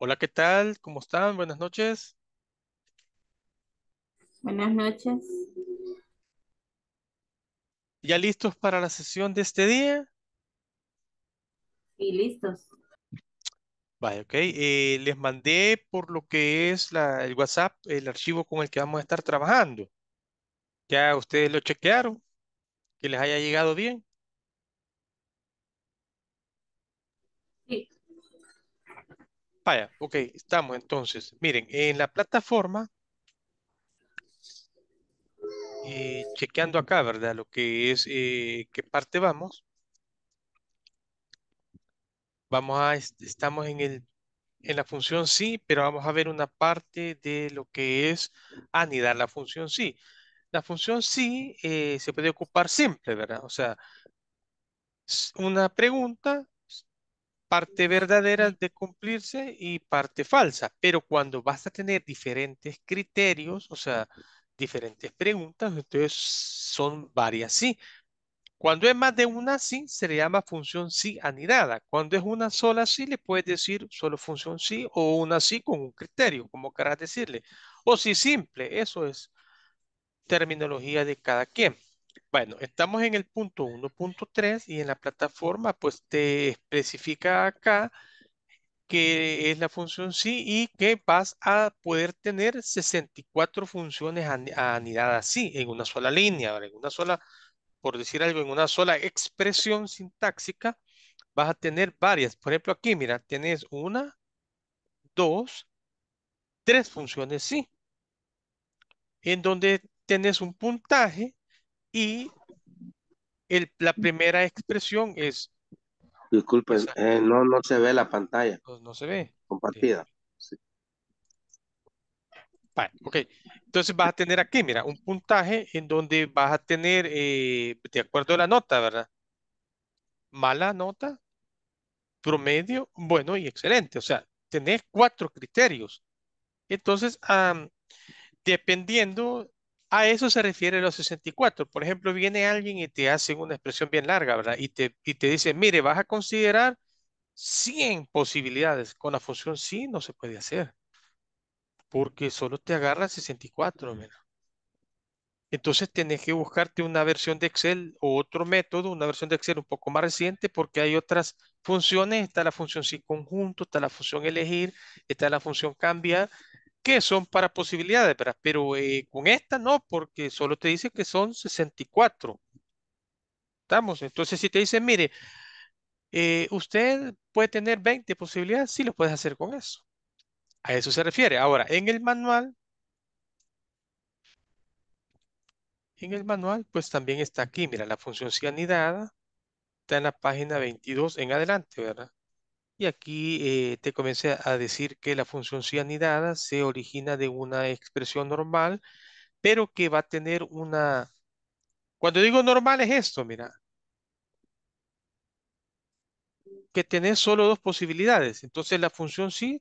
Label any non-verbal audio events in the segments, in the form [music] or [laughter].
Hola, ¿qué tal? ¿Cómo están? Buenas noches. Buenas noches. ¿Ya listos para la sesión de este día? Sí, listos. Vale, ok. Eh, les mandé por lo que es la, el WhatsApp el archivo con el que vamos a estar trabajando. ¿Ya ustedes lo chequearon? ¿Que les haya llegado bien? Sí. Vaya, ok, estamos entonces. Miren, en la plataforma, eh, chequeando acá, ¿verdad? Lo que es, eh, qué parte vamos. Vamos a, estamos en el, en la función sí, pero vamos a ver una parte de lo que es anidar la función sí. La función sí eh, se puede ocupar siempre, ¿verdad? O sea, una pregunta parte verdadera de cumplirse y parte falsa. Pero cuando vas a tener diferentes criterios, o sea, diferentes preguntas, entonces son varias sí. Cuando es más de una sí, se le llama función sí anidada. Cuando es una sola sí, le puedes decir solo función sí o una sí con un criterio, como querrás decirle. O sí simple, eso es terminología de cada quien. Bueno, estamos en el punto 1.3 y en la plataforma pues te especifica acá que es la función sí y que vas a poder tener 64 funciones anidadas sí en una sola línea, en una sola, por decir algo, en una sola expresión sintáxica, vas a tener varias. Por ejemplo, aquí, mira, tienes una, dos, tres funciones sí, en donde tienes un puntaje y la primera expresión es... Disculpen, eh, no, no se ve la pantalla. Pues, no se ve. Compartida. Sí. Vale, ok. Entonces vas a tener aquí, mira, un puntaje en donde vas a tener, eh, de acuerdo a la nota, ¿verdad? Mala nota, promedio, bueno y excelente. O sea, tenés cuatro criterios. Entonces, dependiendo a eso se refiere los 64. Por ejemplo, viene alguien y te hace una expresión bien larga, ¿verdad? Y te, y te dice, mire, vas a considerar 100 posibilidades. Con la función sí no se puede hacer. Porque solo te agarra 64, Entonces tenés que buscarte una versión de Excel o otro método, una versión de Excel un poco más reciente, porque hay otras funciones. Está la función sí conjunto, está la función elegir, está la función cambiar, son para posibilidades, pero eh, con esta no, porque solo te dice que son 64. ¿Estamos? Entonces, si te dicen, mire, eh, usted puede tener 20 posibilidades, sí lo puedes hacer con eso. A eso se refiere. Ahora, en el manual, en el manual, pues también está aquí, mira, la función cianidada está en la página 22 en adelante, ¿verdad? Y aquí eh, te comencé a decir que la función anidada se origina de una expresión normal, pero que va a tener una... Cuando digo normal es esto, mira. Que tiene solo dos posibilidades. Entonces la función sí,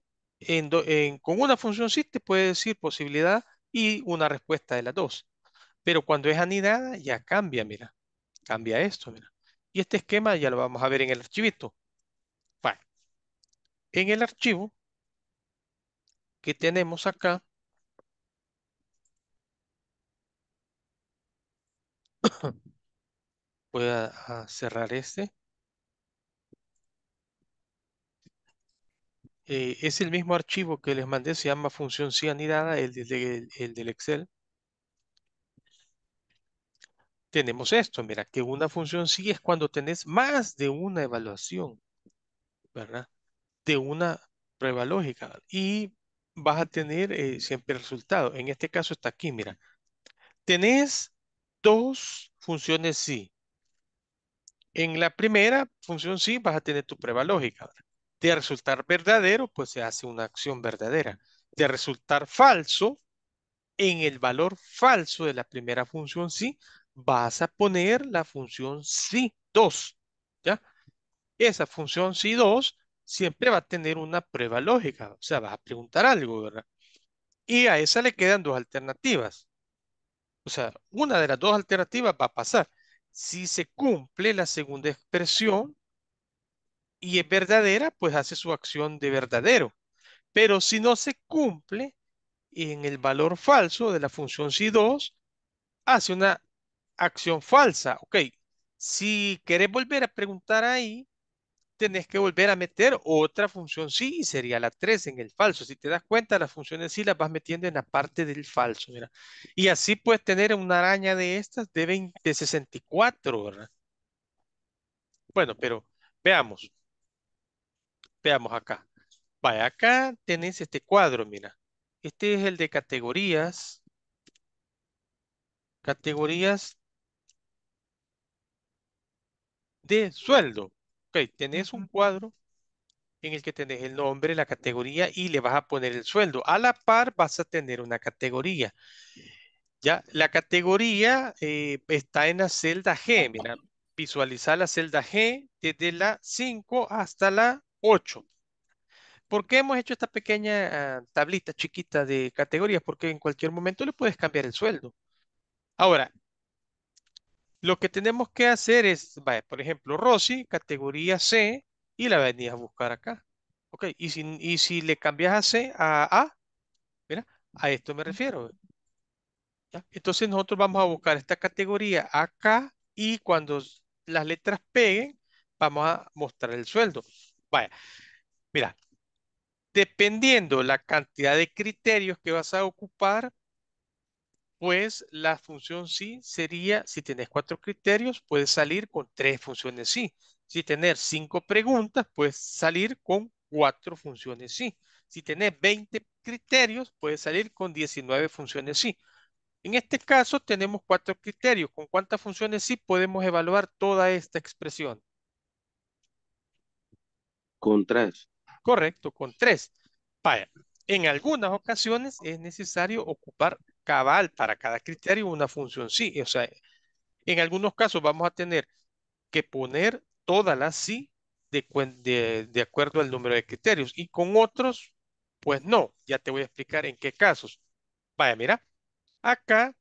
con una función sí te puede decir posibilidad y una respuesta de las dos. Pero cuando es anidada ya cambia, mira. Cambia esto, mira. Y este esquema ya lo vamos a ver en el archivito. En el archivo que tenemos acá, [coughs] voy a, cerrar este. Eh, es el mismo archivo que les mandé, se llama función cianidada, el, del, el, del Excel. Tenemos esto, mira, que una función sigue es cuando tenés más de una evaluación, ¿verdad? de una prueba lógica y vas a tener eh, siempre siempre resultado. En este caso está aquí, mira. Tenés dos funciones sí. En la primera función sí vas a tener tu prueba lógica. De resultar verdadero, pues se hace una acción verdadera. De resultar falso, en el valor falso de la primera función sí, vas a poner la función sí2, ¿ya? Esa función sí2 siempre va a tener una prueba lógica, o sea, vas a preguntar algo, ¿verdad? Y a esa le quedan dos alternativas. O sea, una de las dos alternativas va a pasar. Si se cumple la segunda expresión y es verdadera, pues hace su acción de verdadero. Pero si no se cumple en el valor falso de la función si2, hace una acción falsa. Ok, si querés volver a preguntar ahí, tenés que volver a meter otra función sí, sería la 3 en el falso. Si te das cuenta, las funciones sí las vas metiendo en la parte del falso, Y así puedes tener una araña de estas de, 20, 64, ¿verdad? Bueno, pero veamos. Veamos acá. Vaya, acá tenés este cuadro, mira. Este es el de categorías. Categorías de sueldo. Ok, tenés un cuadro en el que tenés el nombre, la categoría y le vas a poner el sueldo. A la par vas a tener una categoría. Ya, la categoría eh, está en la celda G. Mira, visualizar la celda G desde la 5 hasta la 8. ¿Por qué hemos hecho esta pequeña ah, tablita chiquita de categorías? Porque en cualquier momento le puedes cambiar el sueldo. Ahora, lo que tenemos que hacer es, vaya, por ejemplo, Rosy, categoría C, y la venías a buscar acá. Ok, y si, y si le cambias a C a A, mira, a esto me refiero. Entonces nosotros vamos a buscar esta categoría acá y cuando las letras peguen, vamos a mostrar el sueldo. Vaya, mira, dependiendo la cantidad de criterios que vas a ocupar, pues la función sí sería, si tenés cuatro criterios, puedes salir con tres funciones sí. Si tenés cinco preguntas, puedes salir con cuatro funciones sí. Si tenés 20 criterios, puedes salir con 19 funciones sí. En este caso tenemos cuatro criterios. ¿Con cuántas funciones sí podemos evaluar toda esta expresión? Con tres. Correcto, con tres. Vaya, en algunas ocasiones es necesario ocupar cabal para cada criterio una función sí. O sea, en algunos casos vamos a tener que poner todas las sí de, acuerdo al número de criterios y con otros, pues no. Ya te voy a explicar en qué casos. Vaya, mira, acá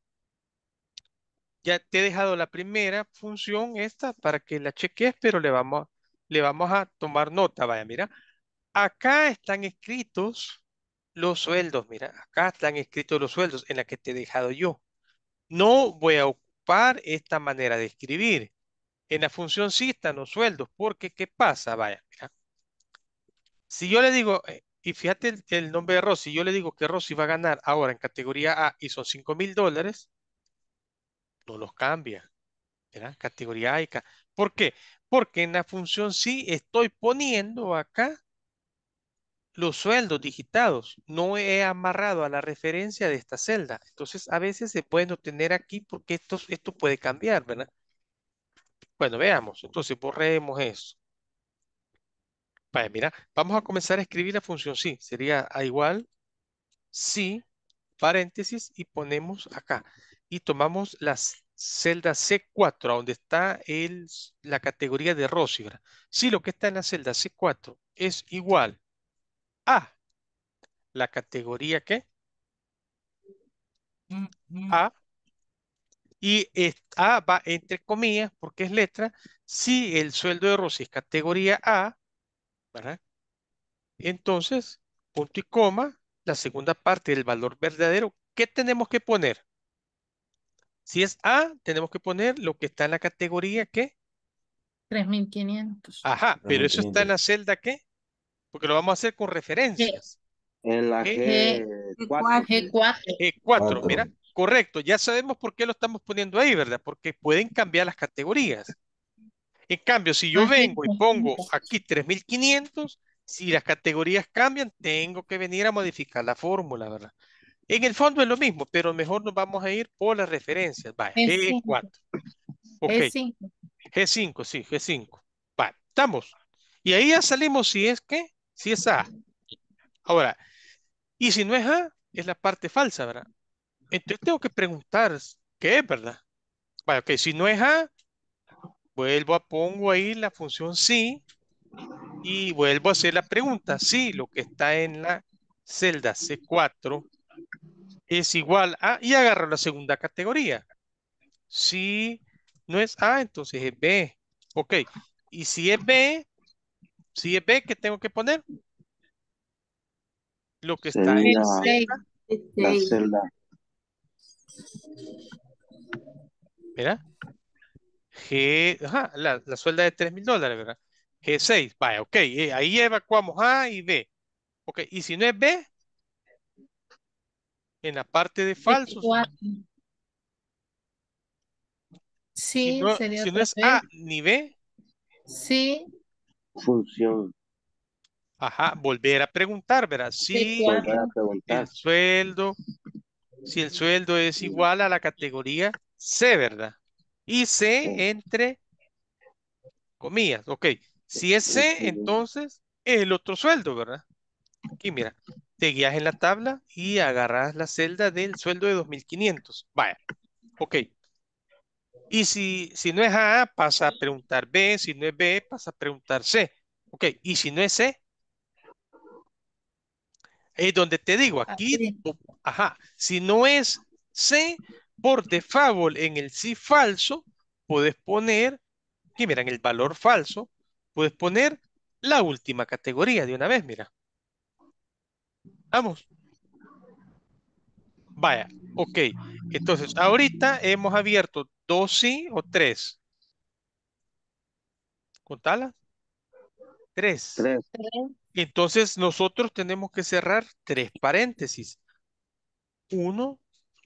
ya te he dejado la primera función esta para que la cheques, pero le vamos, le vamos a tomar nota. Vaya, mira, acá están escritos los sueldos. Mira, acá están escritos los sueldos en la que te he dejado yo. No voy a ocupar esta manera de escribir. En la función sí están los sueldos, porque ¿qué pasa? Vaya, mira. Si yo le digo, eh, y fíjate el, nombre de Rossi, yo le digo que Rossi va a ganar ahora en categoría A y son 5 mil dólares, no los cambia. ¿verdad? Categoría A y ¿Por qué? Porque en la función sí estoy poniendo acá los sueldos digitados. No he amarrado a la referencia de esta celda. Entonces, a veces se pueden obtener aquí porque esto, esto puede cambiar, ¿verdad? Bueno, veamos. Entonces, borremos eso. mira, vamos a comenzar a escribir la función sí. Sería a igual, si paréntesis, y ponemos acá. Y tomamos la celda C4, donde está el, la categoría de Rossi. Si lo que está en la celda C4 es igual a. La categoría que mm, A. Mm. Y A va entre comillas porque es letra. Si el sueldo de Rosy es categoría A, ¿verdad? Entonces, punto y coma, la segunda parte del valor verdadero, ¿qué tenemos que poner? Si es A, tenemos que poner lo que está en la categoría que 3500. Ajá, pero eso está en la celda que porque lo vamos a hacer con referencias. En la G, 4 G4. mira, correcto, ya sabemos por qué lo estamos poniendo ahí, ¿verdad? Porque pueden cambiar las categorías. En cambio, si yo vengo y pongo aquí 3500, si las categorías cambian, tengo que venir a modificar la fórmula, ¿verdad? En el fondo es lo mismo, pero mejor nos vamos a ir por las referencias. va G4. G5. G5, sí, G5. va estamos. Y ahí ya salimos si es que si es A. Ahora, y si no es A, es la parte falsa, ¿verdad? Entonces tengo que preguntar qué es, ¿verdad? bueno, ok, si no es A, vuelvo a pongo ahí la función sí y vuelvo a hacer la pregunta. si lo que está en la celda C4 es igual a, y agarro la segunda categoría. Si no es A, entonces es B. Ok, y si es B, si es B, ¿qué tengo que poner? Lo que está en la, celda. Mira. G, ajá, la, suelda de 3 mil dólares, ¿verdad? G6, vaya, ok, eh, ahí evacuamos A y B. Ok, y si no es B, en la parte de falsos. Sí, si si no es A ni B. Sí, función. Ajá, volver a preguntar, ¿verdad? Si el sueldo, si el sueldo es igual a la categoría C, ¿verdad? Y C entre comillas, ok. Si es C, entonces es el otro sueldo, ¿verdad? Aquí mira, te guías en la tabla y agarras la celda del sueldo de 2.500. Vaya, ok. Y si, si no es A, pasa a preguntar B. Si no es B, pasa a preguntar C. Ok, y si no es C, es donde te digo, ah, aquí, ajá, si no es C, por default en el sí falso, puedes poner, mira en el valor falso, puedes poner la última categoría de una vez, mira. Vamos. Vaya, ok. Entonces, ahorita hemos abierto dos sí o tres? Contala. Tres. Entonces nosotros tenemos que cerrar tres paréntesis. Uno,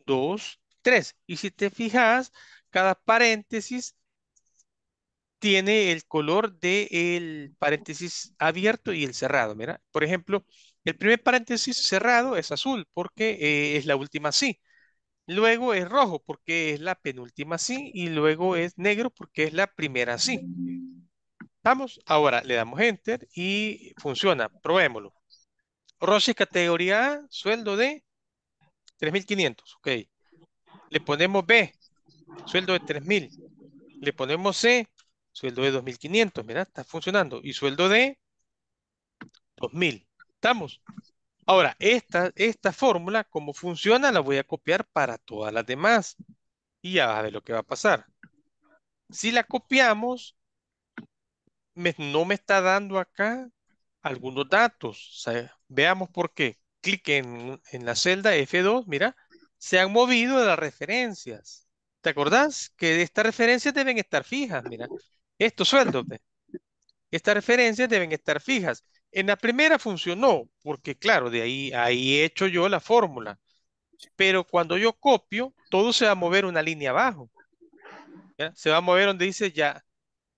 dos, tres. Y si te fijas, cada paréntesis tiene el color del el paréntesis abierto y el cerrado. Mira, por ejemplo, el primer paréntesis cerrado es azul porque eh, es la última sí. Luego es rojo porque es la penúltima sí y luego es negro porque es la primera sí. Vamos, ahora le damos enter y funciona. Probémoslo. Rossi categoría A, sueldo de 3.500. Ok. Le ponemos B, sueldo de 3.000. Le ponemos C, sueldo de 2.500. Mira, está funcionando. Y sueldo de 2.000. ¿Estamos? Ahora, esta, esta fórmula, ¿cómo funciona, la voy a copiar para todas las demás. Y ya vas a ver lo que va a pasar. Si la copiamos, no me está dando acá algunos datos. veamos por qué. Clic en, la celda F2, mira, se han movido las referencias. ¿Te acordás? Que estas referencias deben estar fijas, mira. Esto, suéltate. Estas referencias deben estar fijas. En la primera funcionó, porque claro, de ahí, ahí he hecho yo la fórmula. Pero cuando yo copio, todo se va a mover una línea abajo. ¿ya? Se va a mover donde dice ya,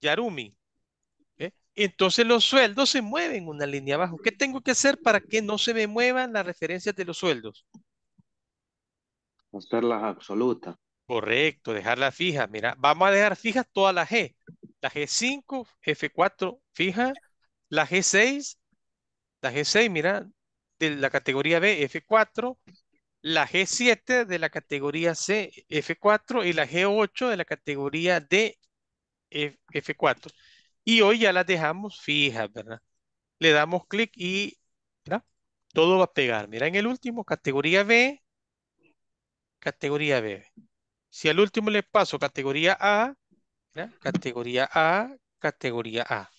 Yarumi. ¿eh? Entonces los sueldos se mueven una línea abajo. ¿Qué tengo que hacer para que no se me muevan las referencias de los sueldos? Hacerlas absolutas. Correcto, dejarlas fijas. Mira, vamos a dejar fijas toda la G. La G5, F4 fija, la G6 la G6, mira, de la categoría B, F4, la G7 de la categoría C, F4, y la G8 de la categoría D, F, 4 Y hoy ya las dejamos fijas, ¿verdad? Le damos clic y todo va a pegar. Mira, en el último, categoría B, categoría B. Si al último le paso categoría A, categoría A, categoría A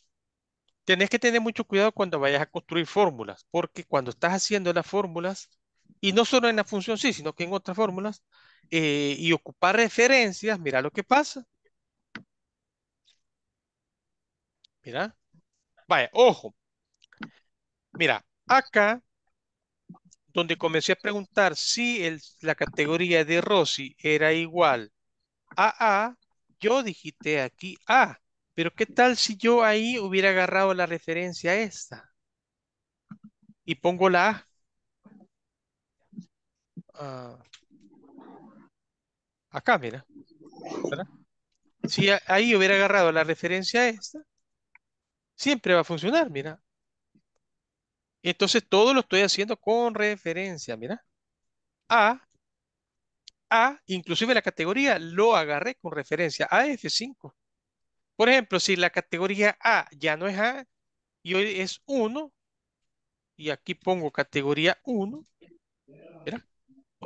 tenés que tener mucho cuidado cuando vayas a construir fórmulas, porque cuando estás haciendo las fórmulas, y no solo en la función sí, sino que en otras fórmulas, eh, y ocupar referencias, mira lo que pasa. Mira. Vaya, ojo. Mira, acá, donde comencé a preguntar si la categoría de Rossi era igual a A, yo digité aquí A. Pero ¿qué tal si yo ahí hubiera agarrado la referencia esta? Y pongo la A. Ah. acá, mira. Si ahí hubiera agarrado la referencia esta, siempre va a funcionar, mira. Entonces todo lo estoy haciendo con referencia, mira. A, A, inclusive la categoría lo agarré con referencia a F5. Por ejemplo, si la categoría A ya no es A y hoy es 1, y aquí pongo categoría 1,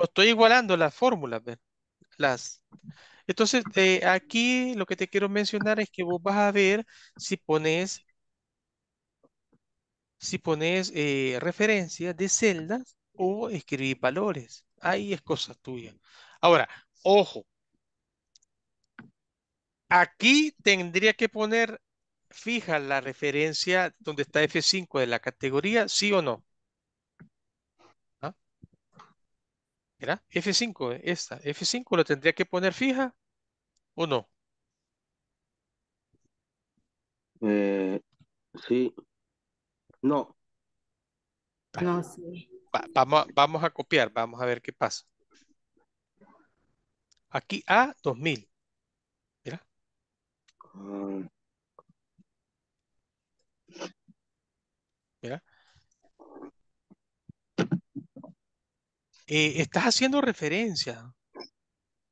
estoy igualando las fórmulas, Las, entonces, eh, aquí lo que te quiero mencionar es que vos vas a ver si pones, si pones eh, referencias de celdas o escribir valores. Ahí es cosa tuya. Ahora, ojo, Aquí tendría que poner fija la referencia donde está F5 de la categoría, sí o no. ¿Ah? era ¿Era? Eh, F5, esta. F5 lo tendría que poner fija o no. Eh, sí. No. Ah. No, sí. vamos a copiar, vamos a ver qué pasa. Aquí A, 2000. Ah, eh, estás haciendo referencia.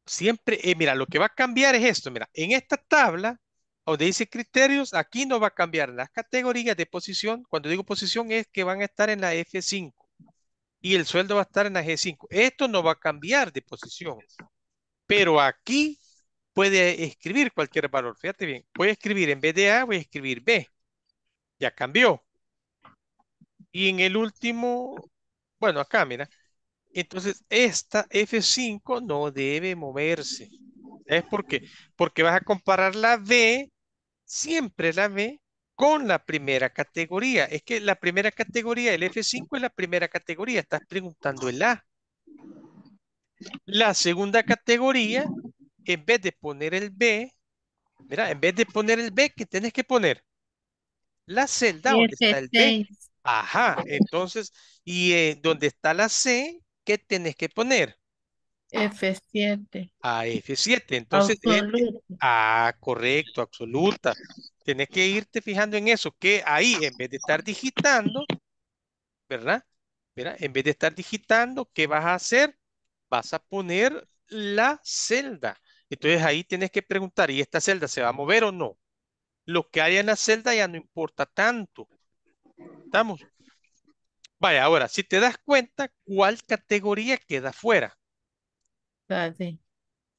Siempre, eh, mira, lo que va a cambiar es esto. Mira, en esta tabla, donde dice criterios, aquí no va a cambiar las categorías de posición. Cuando digo posición es que van a estar en la F5 y el sueldo va a estar en la G5. Esto no va a cambiar de posición. Pero aquí puede escribir cualquier valor. Fíjate bien, voy a escribir en vez de A, voy a escribir B. Ya cambió. Y en el último, bueno, acá, mira. Entonces, esta F5 no debe moverse. ¿Sabes por qué? Porque vas a comparar la B, siempre la B, con la primera categoría. Es que la primera categoría, el F5 es la primera categoría. Estás preguntando el A. La segunda categoría en vez de poner el B, mira, en vez de poner el B, ¿qué tienes que poner? La celda donde está el B. Ajá, entonces, y eh, dónde está la C, ¿qué tienes que poner? F7. Ah, F7. Entonces, ah, correcto, absoluta. Tienes que irte fijando en eso, que ahí, en vez de estar digitando, ¿verdad? Mira, en vez de estar digitando, ¿qué vas a hacer? Vas a poner la celda. Entonces ahí tienes que preguntar, ¿y esta celda se va a mover o no? Lo que haya en la celda ya no importa tanto. ¿Estamos? Vaya, ahora, si te das cuenta, ¿cuál categoría queda fuera? La D.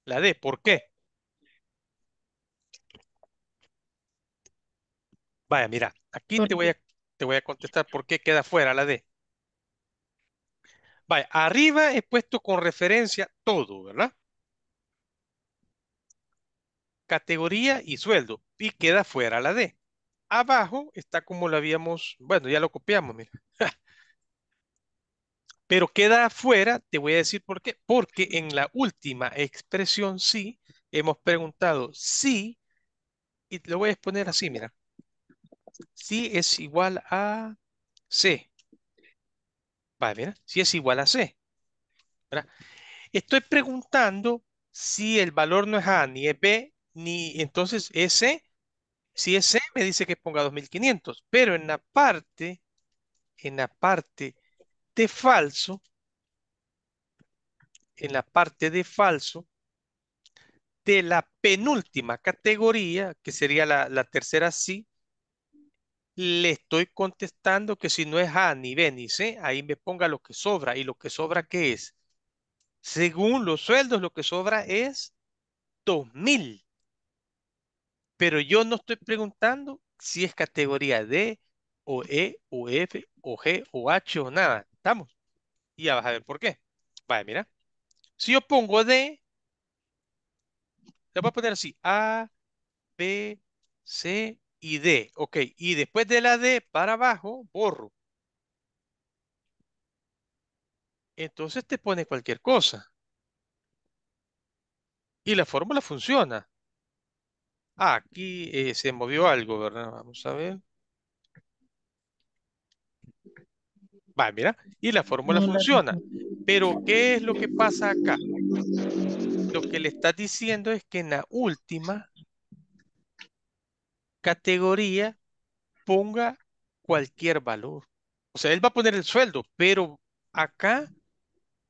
La D, ¿por qué? Vaya, mira, aquí te voy, a, te voy a contestar por qué queda fuera la D. Vaya, arriba he puesto con referencia todo, ¿verdad? categoría y sueldo, y queda fuera la D. Abajo está como lo habíamos, bueno, ya lo copiamos, mira. [laughs] Pero queda fuera te voy a decir por qué. Porque en la última expresión sí, hemos preguntado si, y lo voy a exponer así, mira. Si es igual a C. Vale, mira, si es igual a C. Estoy preguntando si el valor no es A ni es B, ni entonces ese, si ese me dice que ponga 2500, pero en la parte, en la parte de falso, en la parte de falso, de la penúltima categoría, que sería la, la tercera sí, le estoy contestando que si no es A, ni B, ni C, ahí me ponga lo que sobra. ¿Y lo que sobra qué es? Según los sueldos, lo que sobra es 2000. Pero yo no estoy preguntando si es categoría D o E o F o G o H o nada. ¿Estamos? Y ya vas a ver por qué. Vale, mira. Si yo pongo D, le voy a poner así. A, B, C y D. Ok. Y después de la D para abajo, borro. Entonces te pone cualquier cosa. Y la fórmula funciona. Ah, aquí eh, se movió algo, ¿verdad? Vamos a ver. Va, mira, y la fórmula funciona. Pero, ¿qué es lo que pasa acá? Lo que le está diciendo es que en la última categoría ponga cualquier valor. O sea, él va a poner el sueldo, pero acá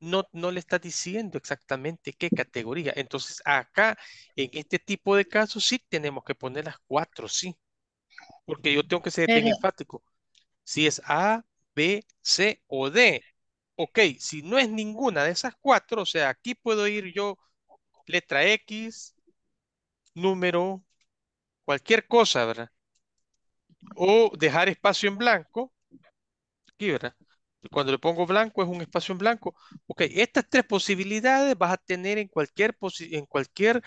no, le está diciendo exactamente qué categoría. Entonces, acá, en este tipo de casos, sí tenemos que poner las cuatro, sí. Porque yo tengo que ser bien enfático. Si es A, B, C o D. Ok, si no es ninguna de esas cuatro, o sea, aquí puedo ir yo letra X, número, cualquier cosa, ¿verdad? O dejar espacio en blanco, aquí, ¿verdad? Cuando le pongo blanco es un espacio en blanco. Ok, estas tres posibilidades vas a tener en cualquier, en cualquier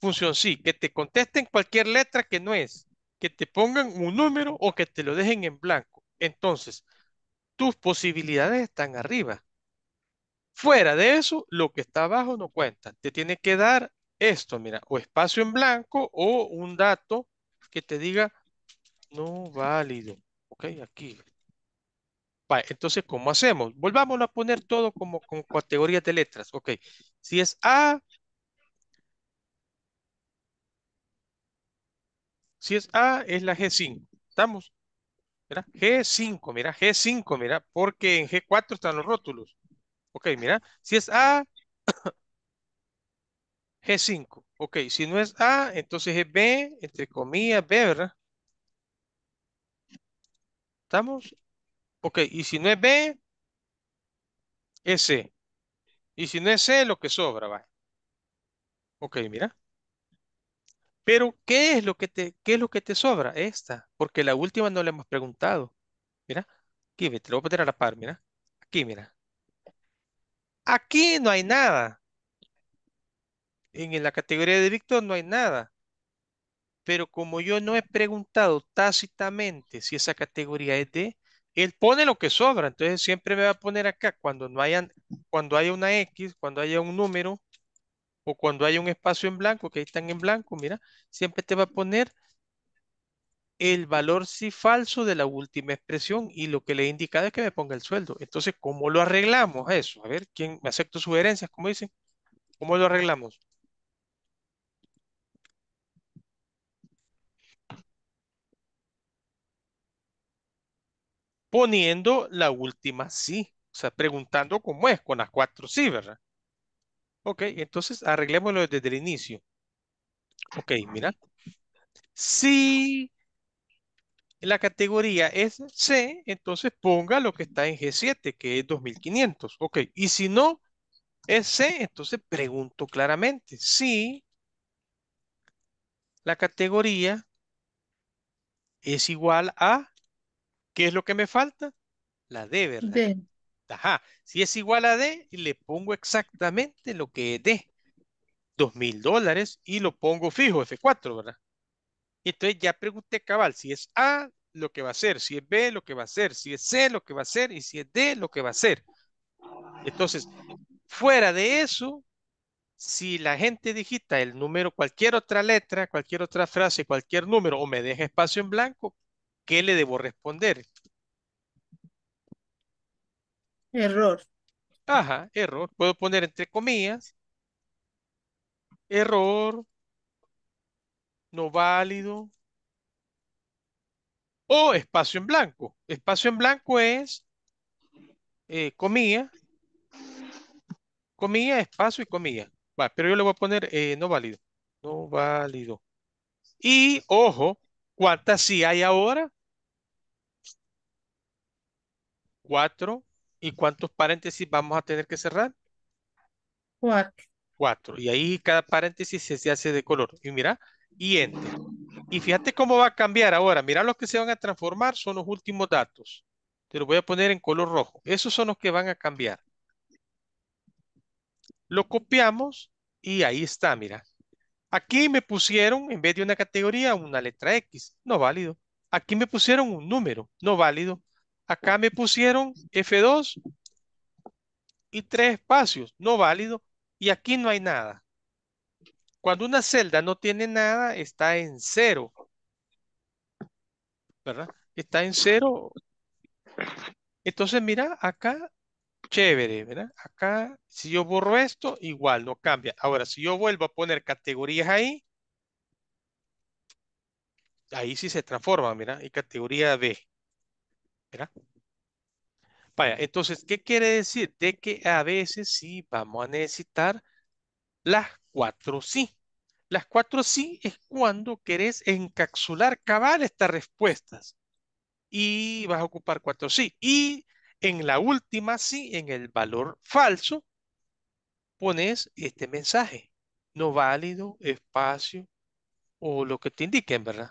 función sí, que te contesten cualquier letra que no es, que te pongan un número o que te lo dejen en blanco. Entonces, tus posibilidades están arriba. Fuera de eso, lo que está abajo no cuenta. Te tiene que dar esto, mira, o espacio en blanco o un dato que te diga no válido. Ok, aquí entonces, ¿cómo hacemos? volvámonos a poner todo como con categorías de letras. Ok, si es A, Si es A, es la G5. ¿Estamos? Mira, G5, mira, G5, mira, porque en G4 están los rótulos. Ok, mira, si es A, G5. [coughs] Ok, si no es A, entonces es B, entre comillas, B, ¿verdad? ¿Estamos? Ok, y si no es B, es C. Y si no es C, lo que sobra, va. Ok, mira. Pero, ¿qué es lo que te, qué es lo que te sobra? Esta, porque la última no la hemos preguntado. Mira, aquí, te lo voy a poner a la par, mira. Aquí, mira. Aquí no hay nada. En la categoría de Víctor no hay nada. Pero como yo no he preguntado tácitamente si esa categoría es de, él pone lo que sobra, entonces siempre me va a poner acá cuando no hayan, cuando haya una X, cuando haya un número o cuando haya un espacio en blanco, que ahí están en blanco, mira, siempre te va a poner el valor si falso de la última expresión y lo que le he indicado es que me ponga el sueldo. Entonces, ¿cómo lo arreglamos eso? A ver, ¿quién me acepta sugerencias? ¿Cómo dicen? ¿Cómo lo arreglamos? poniendo la última sí. O sea, preguntando cómo es, con las cuatro sí, ¿verdad? Ok, entonces arreglémoslo desde el inicio. Ok, mira. Si la categoría es C, entonces ponga lo que está en G7, que es 2500. Ok, y si no es C, entonces pregunto claramente. Si la categoría es igual a ¿Qué es lo que me falta? La D, ¿verdad? D. Ajá. Si es igual a D, le pongo exactamente lo que es D. Dos mil dólares y lo pongo fijo, F4, ¿verdad? Entonces ya pregunté cabal, si es A, lo que va a ser, si es B, lo que va a ser, si es C, lo que va a ser, y si es D, lo que va a ser. Entonces, fuera de eso, si la gente digita el número, cualquier otra letra, cualquier otra frase, cualquier número, o me deja espacio en blanco, ¿qué le debo responder? Error. Ajá, error. Puedo poner entre comillas. Error. No válido. O espacio en blanco. Espacio en blanco es eh, comilla, comilla, espacio y comilla. pero yo le voy a poner eh, no válido. No válido. Y ojo, ¿cuántas sí hay ahora? 4. ¿Y cuántos paréntesis vamos a tener que cerrar? Cuatro. Cuatro. Y ahí cada paréntesis se hace de color. Y mira, y enter. Y fíjate cómo va a cambiar ahora. Mira, los que se van a transformar son los últimos datos. Te los voy a poner en color rojo. Esos son los que van a cambiar. Lo copiamos y ahí está, mira. Aquí me pusieron, en vez de una categoría, una letra X. No válido. Aquí me pusieron un número. No válido. Acá me pusieron F2 y tres espacios, no válido, y aquí no hay nada. Cuando una celda no tiene nada, está en cero. ¿Verdad? Está en cero. Entonces, mira, acá, chévere, ¿verdad? Acá, si yo borro esto, igual, no cambia. Ahora, si yo vuelvo a poner categorías ahí, ahí sí se transforma, mira, y categoría B. Vaya, entonces, ¿qué quiere decir? De que a veces sí vamos a necesitar las cuatro sí. Las cuatro sí es cuando querés encapsular cabal estas respuestas. Y vas a ocupar cuatro sí. Y en la última sí, en el valor falso, pones este mensaje. No válido, espacio o lo que te indiquen, ¿verdad?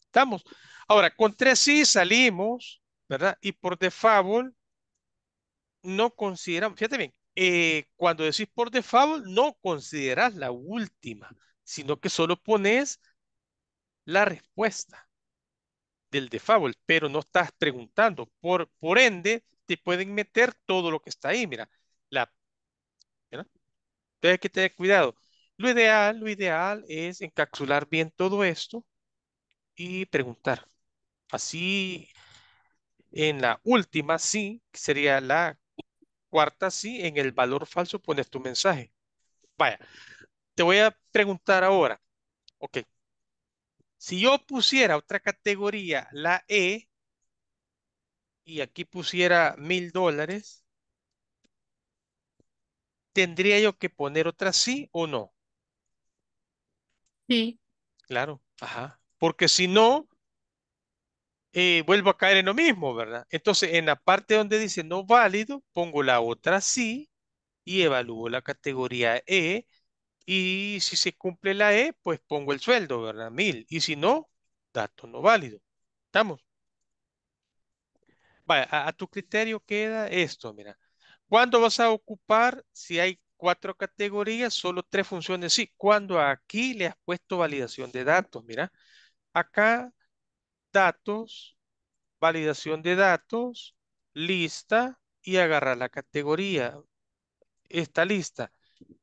Estamos. Ahora, con tres salimos, ¿verdad? Y por default no consideramos, fíjate bien, eh, cuando decís por default no consideras la última, sino que solo pones la respuesta del default, pero no estás preguntando. Por, por ende, te pueden meter todo lo que está ahí, mira. La, Entonces hay que tener cuidado. Lo ideal, lo ideal es encapsular bien todo esto y preguntar. Así, en la última sí, sería la cuarta sí, en el valor falso pones tu mensaje. Vaya, te voy a preguntar ahora, ok, si yo pusiera otra categoría, la E, y aquí pusiera mil dólares, ¿tendría yo que poner otra sí o no? Sí. Claro, ajá. Porque si no, eh, vuelvo a caer en lo mismo, ¿verdad? Entonces, en la parte donde dice no válido, pongo la otra sí y evalúo la categoría E. Y si se cumple la E, pues pongo el sueldo, ¿verdad? Mil. Y si no, dato no válido. ¿Estamos? Vaya, a, tu criterio queda esto, mira. ¿Cuándo vas a ocupar si hay cuatro categorías, solo tres funciones? Sí, cuando aquí le has puesto validación de datos, mira. Acá datos, validación de datos, lista y agarrar la categoría, esta lista.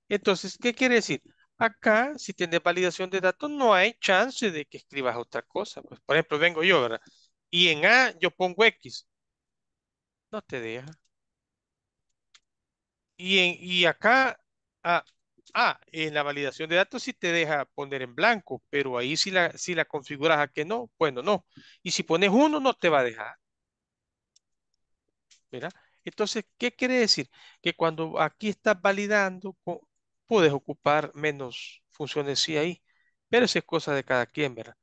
Entonces, ¿qué quiere decir? Acá, si tiene validación de datos, no hay chance de que escribas otra cosa. Pues, por ejemplo, vengo yo, ¿verdad? Y en A yo pongo X. No te deja. Y, en, y acá, a Ah, en la validación de datos sí te deja poner en blanco, pero ahí si la, si la configuras a que no, bueno, no. Y si pones uno, no te va a dejar. ¿Verdad? Entonces, ¿qué quiere decir? Que cuando aquí estás validando, puedes ocupar menos funciones sí ahí, pero eso es cosa de cada quien, ¿verdad?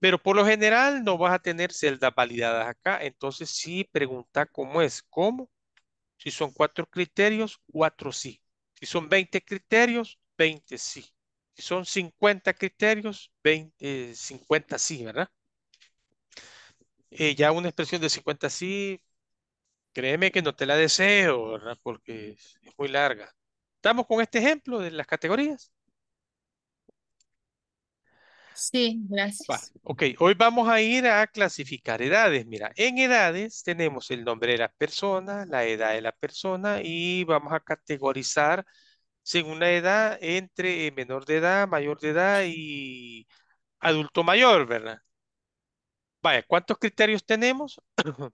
Pero por lo general no vas a tener celdas validadas acá, entonces sí pregunta cómo es, cómo. Si son cuatro criterios, cuatro sí. Si son 20 criterios, 20 sí. Si son 50 criterios, 20, 50 sí, ¿verdad? Eh, ya una expresión de 50 sí, créeme que no te la deseo, ¿verdad? Porque es muy larga. Estamos con este ejemplo de las categorías. Sí, gracias. ok, hoy vamos a ir a clasificar edades. Mira, en edades tenemos el nombre de la persona, la edad de la persona y vamos a categorizar según la edad entre menor de edad, mayor de edad y adulto mayor, ¿verdad? Vaya, ¿cuántos criterios tenemos? [coughs]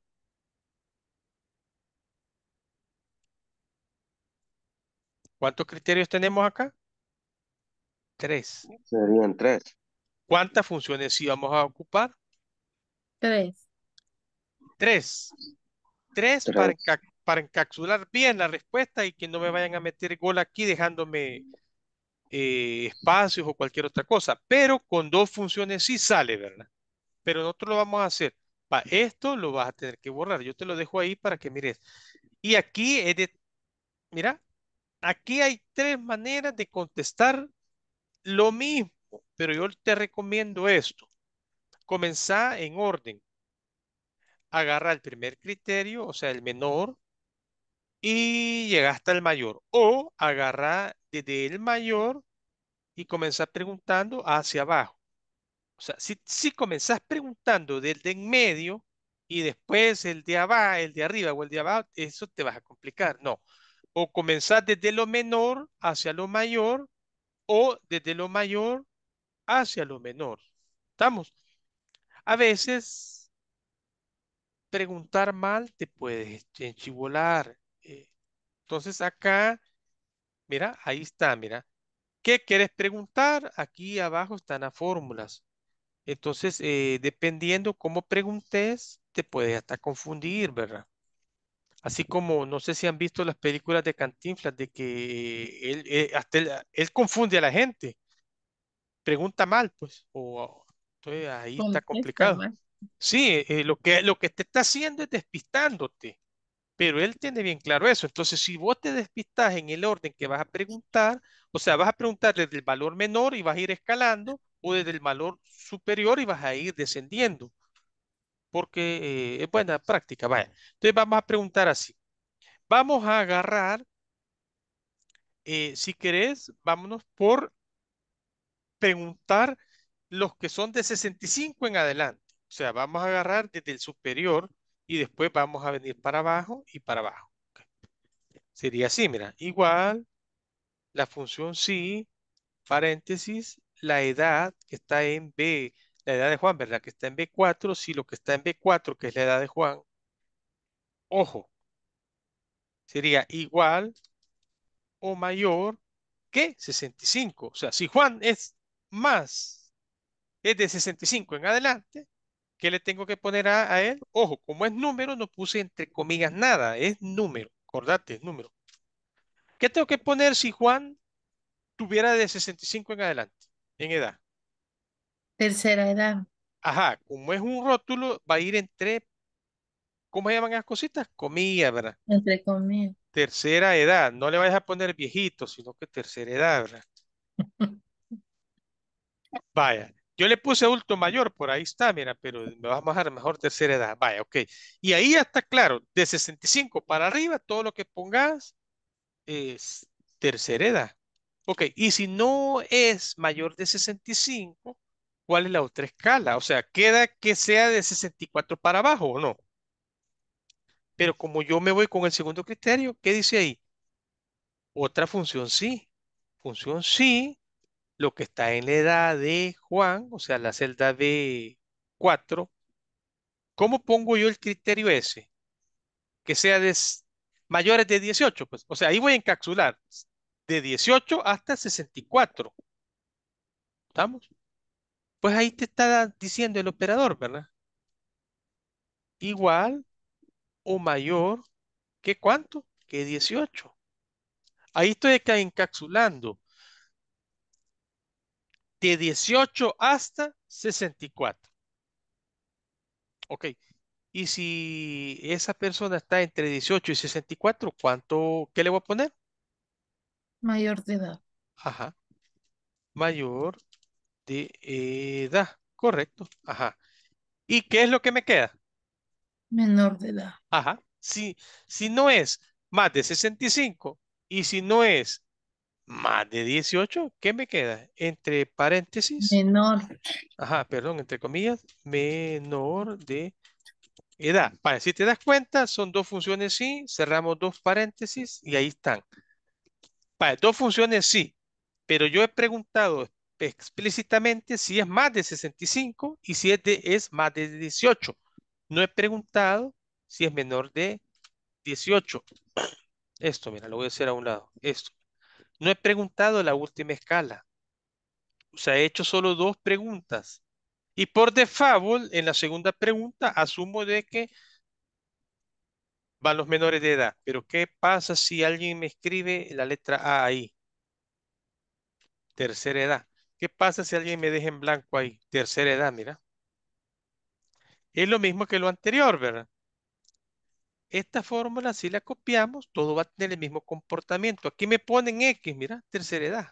¿Cuántos criterios tenemos acá? Tres. Serían tres. ¿Cuántas funciones vamos a ocupar? Tres. Tres. Tres, Para, encapsular bien la respuesta y que no me vayan a meter gol aquí dejándome eh, espacios o cualquier otra cosa. Pero con dos funciones sí sale, ¿verdad? Pero nosotros lo vamos a hacer. Para esto lo vas a tener que borrar. Yo te lo dejo ahí para que mires. Y aquí es de... Mira, aquí hay tres maneras de contestar lo mismo pero yo te recomiendo esto. Comenzá en orden. Agarra el primer criterio, o sea, el menor, y llega hasta el mayor. O agarra desde el mayor y comenzar preguntando hacia abajo. O sea, si, si comenzás preguntando desde en medio y después el de abajo, el de arriba o el de abajo, eso te vas a complicar. No. O comenzar desde lo menor hacia lo mayor o desde lo mayor hacia lo menor. ¿Estamos? A veces preguntar mal te puedes enchivolar. Eh. Entonces acá, mira, ahí está, mira. ¿Qué quieres preguntar? Aquí abajo están las fórmulas. Entonces, eh, dependiendo cómo preguntes, te puedes hasta confundir, ¿verdad? Así como, no sé si han visto las películas de Cantinflas, de que eh, él, él confunde a la gente pregunta mal, pues, o entonces ahí está complicado. Sí, eh, lo que, lo que te está haciendo es despistándote, pero él tiene bien claro eso. Entonces, si vos te despistas en el orden que vas a preguntar, o sea, vas a preguntar desde el valor menor y vas a ir escalando, o desde el valor superior y vas a ir descendiendo, porque eh, es buena práctica. Vaya, entonces vamos a preguntar así. Vamos a agarrar, eh, si querés, vámonos por preguntar los que son de 65 en adelante. O sea, vamos a agarrar desde el superior y después vamos a venir para abajo y para abajo. Sería así, mira, igual la función si paréntesis, la edad que está en B, la edad de Juan, ¿verdad? Que está en B4, si lo que está en B4, que es la edad de Juan, ojo, sería igual o mayor que 65. O sea, si Juan es más es de 65 en adelante, ¿qué le tengo que poner a, él? Ojo, como es número, no puse entre comillas nada, es número, acordate, es número. ¿Qué tengo que poner si Juan tuviera de 65 en adelante, en edad? Tercera edad. Ajá, como es un rótulo, va a ir entre, ¿cómo se llaman esas cositas? Comillas, ¿verdad? Entre comillas. Tercera edad, no le vayas a poner viejito, sino que tercera edad, ¿verdad? [laughs] Vaya, yo le puse adulto mayor, por ahí está, mira, pero me vamos a dar mejor tercera edad. Vaya, ok. Y ahí ya está claro, de 65 para arriba, todo lo que pongas es tercera edad. Ok, y si no es mayor de 65, ¿cuál es la otra escala? O sea, queda que sea de 64 para abajo o no. Pero como yo me voy con el segundo criterio, ¿qué dice ahí? Otra función sí. Función sí lo que está en la edad de Juan, o sea, la celda de 4, ¿cómo pongo yo el criterio ese? Que sea de mayores de 18, pues, o sea, ahí voy a encapsular de 18 hasta 64. ¿Estamos? Pues ahí te está diciendo el operador, ¿verdad? Igual o mayor que cuánto? Que 18. Ahí estoy encapsulando de 18 hasta 64. Ok. Y si esa persona está entre 18 y 64, ¿cuánto, qué le voy a poner? Mayor de edad. Ajá. Mayor de edad. Correcto. Ajá. ¿Y qué es lo que me queda? Menor de edad. Ajá. Si, si no es más de 65 y si no es más de 18, ¿qué me queda? Entre paréntesis. Menor. Ajá, perdón, entre comillas, menor de edad. Para, si te das cuenta, son dos funciones sí, cerramos dos paréntesis y ahí están. Para, dos funciones sí, pero yo he preguntado explícitamente si es más de 65 y si es, es más de 18. No he preguntado si es menor de 18. Esto, mira, lo voy a hacer a un lado. Esto. No he preguntado la última escala. O sea, he hecho solo dos preguntas. Y por default, en la segunda pregunta, asumo de que van los menores de edad. Pero ¿qué pasa si alguien me escribe la letra A ahí? Tercera edad. ¿Qué pasa si alguien me deja en blanco ahí? Tercera edad, mira. Es lo mismo que lo anterior, ¿verdad? Esta fórmula, si la copiamos, todo va a tener el mismo comportamiento. Aquí me ponen X, mira, tercera edad.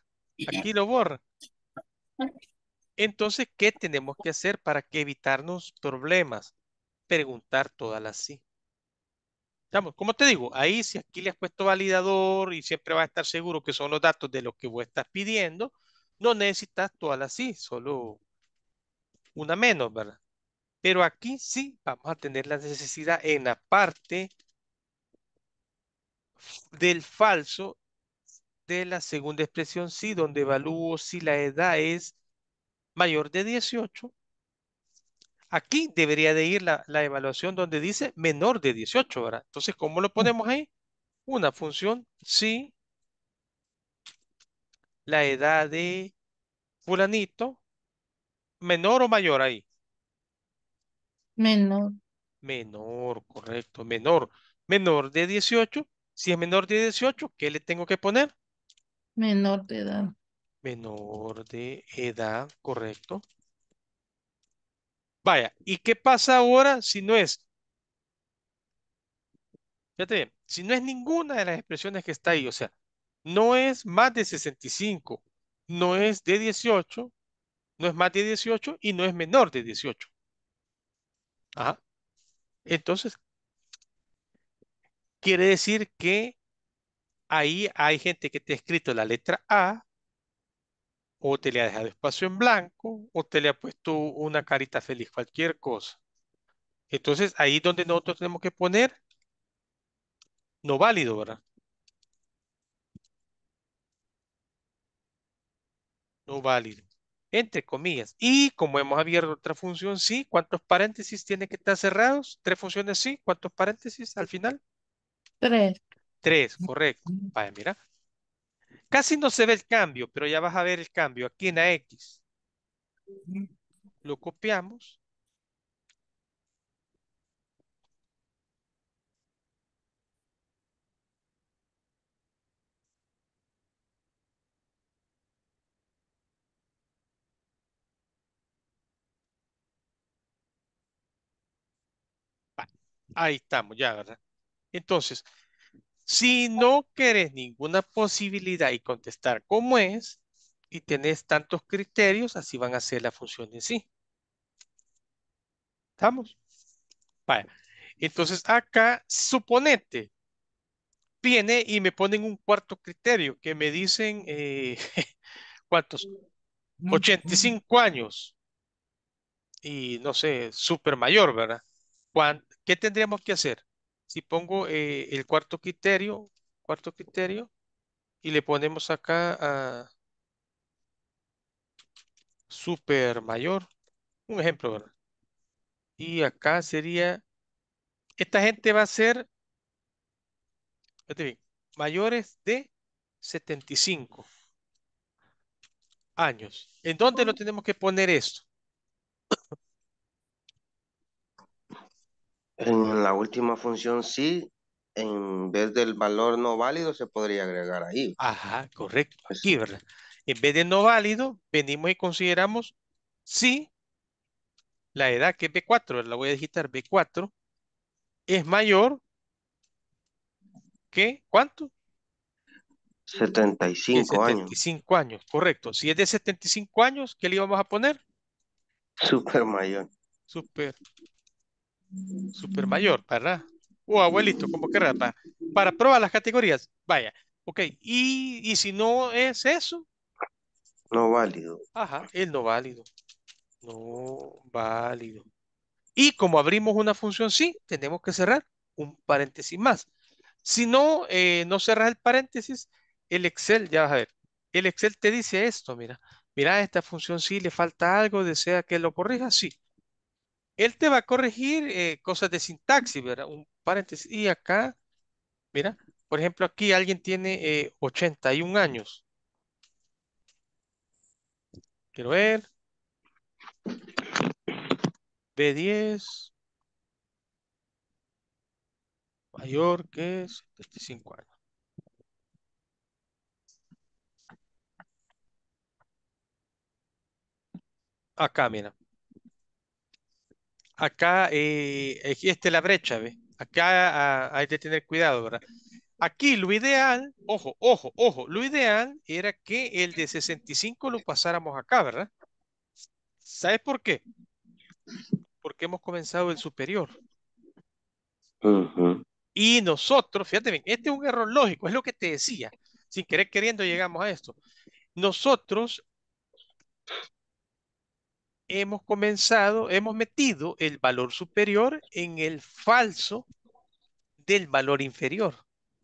Aquí lo borra. Entonces, ¿qué tenemos que hacer para que evitarnos problemas? Preguntar todas las sí. Estamos, como te digo, ahí si aquí le has puesto validador y siempre va a estar seguro que son los datos de lo que vos estás pidiendo, no necesitas todas las sí, solo una menos, ¿verdad? Pero aquí sí vamos a tener la necesidad en la parte del falso de la segunda expresión sí, donde evalúo si la edad es mayor de 18. Aquí debería de ir la, evaluación donde dice menor de 18, ¿verdad? Entonces, ¿cómo lo ponemos ahí? Una función sí, la edad de fulanito, menor o mayor ahí. Menor. Menor, correcto, menor. Menor de 18. Si es menor de 18, ¿qué le tengo que poner? Menor de edad. Menor de edad, correcto. Vaya, ¿y qué pasa ahora si no es? Fíjate bien, si no es ninguna de las expresiones que está ahí, o sea, no es más de 65, no es de 18, no es más de 18 y no es menor de 18. Ajá. Entonces, quiere decir que ahí hay gente que te ha escrito la letra A, o te le ha dejado espacio en blanco, o te le ha puesto una carita feliz, cualquier cosa. Entonces, ahí donde nosotros tenemos que poner no válido, ¿verdad? No válido entre comillas. Y como hemos abierto otra función sí, ¿cuántos paréntesis tiene que estar cerrados? Tres funciones sí, ¿cuántos paréntesis al final? Tres. Tres, correcto. Vaya, mira. Casi no se ve el cambio, pero ya vas a ver el cambio aquí en la X. Lo copiamos Ahí estamos, ya, ¿verdad? Entonces, si no querés ninguna posibilidad y contestar cómo es, y tenés tantos criterios, así van a ser la función en sí. ¿Estamos? Vaya. Entonces acá, suponete, viene y me ponen un cuarto criterio que me dicen, eh, [laughs] ¿cuántos? 85 años. Y no sé, súper mayor, ¿verdad? ¿Cuánto? ¿Qué tendríamos que hacer? Si pongo eh, el cuarto criterio, cuarto criterio, y le ponemos acá a super mayor, un ejemplo, ¿verdad? Y acá sería, esta gente va a ser, este mayores de 75 años. ¿En dónde lo tenemos que poner esto? En la última función sí, en vez del valor no válido se podría agregar ahí. Ajá, correcto. Pues Aquí, ¿verdad? En vez de no válido, venimos y consideramos si la edad que es B4, la voy a digitar B4, es mayor que, ¿cuánto? 75, 75 años. 75 años, correcto. Si es de 75 años, ¿qué le íbamos a poner? Super mayor. Super super mayor, ¿verdad? O abuelito, como querrás, para, probar las categorías. Vaya, ok. Y, si no es eso. No válido. Ajá, el no válido. No válido. Y como abrimos una función sí, tenemos que cerrar un paréntesis más. Si no, eh, no cerras el paréntesis, el Excel, ya vas a ver, el Excel te dice esto, mira, mira, esta función sí, le falta algo, desea que lo corrija, sí él te va a corregir eh, cosas de sintaxis, ¿verdad? Un paréntesis. Y acá, mira, por ejemplo, aquí alguien tiene 81 eh, años. Quiero ver. B10. Mayor que 75 años. Acá, mira acá eh, existe la brecha, ¿ves? Acá ah, hay que tener cuidado, ¿verdad? Aquí lo ideal, ojo, ojo, ojo, lo ideal era que el de 65 lo pasáramos acá, ¿verdad? ¿Sabes por qué? Porque hemos comenzado el superior. Y nosotros, fíjate bien, este es un error lógico, es lo que te decía. Sin querer queriendo llegamos a esto. Nosotros hemos comenzado, hemos metido el valor superior en el falso del valor inferior.